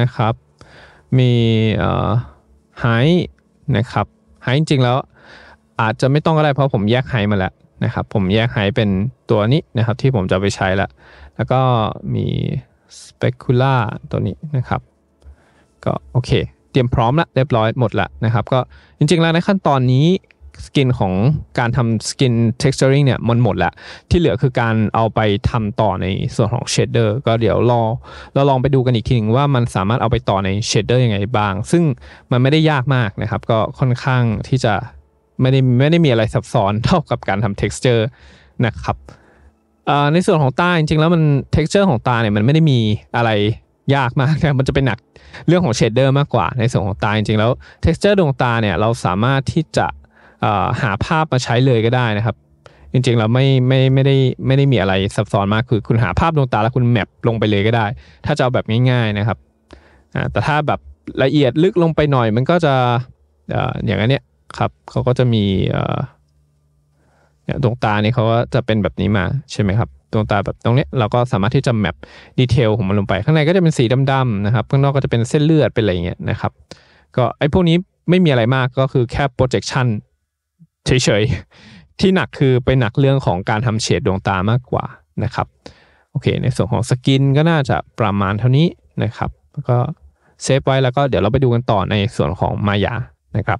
นะครับ มีเอ่อ height นะครับ height จริงๆแล้ว อาจจะไม่ต้องก็ได้เพราะผมแยก height มาแล้วนะครับ ผมแยก height เป็นตัวนี้นะครับที่ผมจะไปใช้แล้วแล้วก็มี specula r ตัวนี้นะครับ ก็โอเค เตรียมพร้อมละ เรียบร้อยหมดละนะครับ ก็จริงๆแล้วในขั้นตอนนี้สกินของการทำสกิน texturing เนี่ยมันหมดละที่เหลือคือการเอาไปทำต่อในส่วนของเชดเดอร์ก็เดี๋ยวรอเราลองไปดูกันอีกทีนึงว่ามันสามารถเอาไปต่อในเชดเดอร์ยังไงบ้าง ซึ่งมันไม่ได้ยากมากนะครับ ก็ค่อนข้างที่จะไม่ได้ไม่ได้มีอะไรซับซ้อนเท่ากับการทำ texture นะครับในส่วนของตาจริง ๆ แล้วมัน texture ของตาเนี่ยมันไม่ได้มีอะไรยากมากนะมันจะเป็นหนักเรื่องของเชดเดอร์มากกว่า ในส่วนของตาจริงๆแล้ว texture ดวงตาเนี่ยเราสามารถที่จะหาภาพมาใช้เลยก็ได้นะครับ จริงๆเราไม่ไม่ไม่ได้ไม่ได้มีอะไรซับซ้อนมากคือคุณหาภาพดวงตาแล้วคุณแมปลงไปเลยก็ได้ ถ้าจะเอาแบบง่าย ๆนะครับแต่ถ้าแบบละเอียดลึกลงไปหน่อย มันก็จะอย่างนี้ครับเขาก็จะมีดวงตานี่เขาก็จะเป็นแบบนี้มาใช่ไหมครับดวงตาแบบตรงนี้เราก็สามารถที่จะแมปดีเทลของมันลงไป ข้างในก็จะเป็นสีดำๆนะครับข้างนอกก็จะเป็นเส้นเลือดเป็นอะไรอย่างเงี้ยนะครับก็ไอ้พวกนี้ไม่มีอะไรมากก็คือแค่ projection เฉยๆ ที่หนักคือ ไปหนักเรื่องของการทำเฉดดวงตามากกว่านะครับ โอเค ในส่วนของสกิน ก็น่าจะประมาณเท่านี้นะครับ แล้วก็เซฟไว้ แล้วก็เดี๋ยวเราไปดูกันต่อในส่วนของมายานะครับ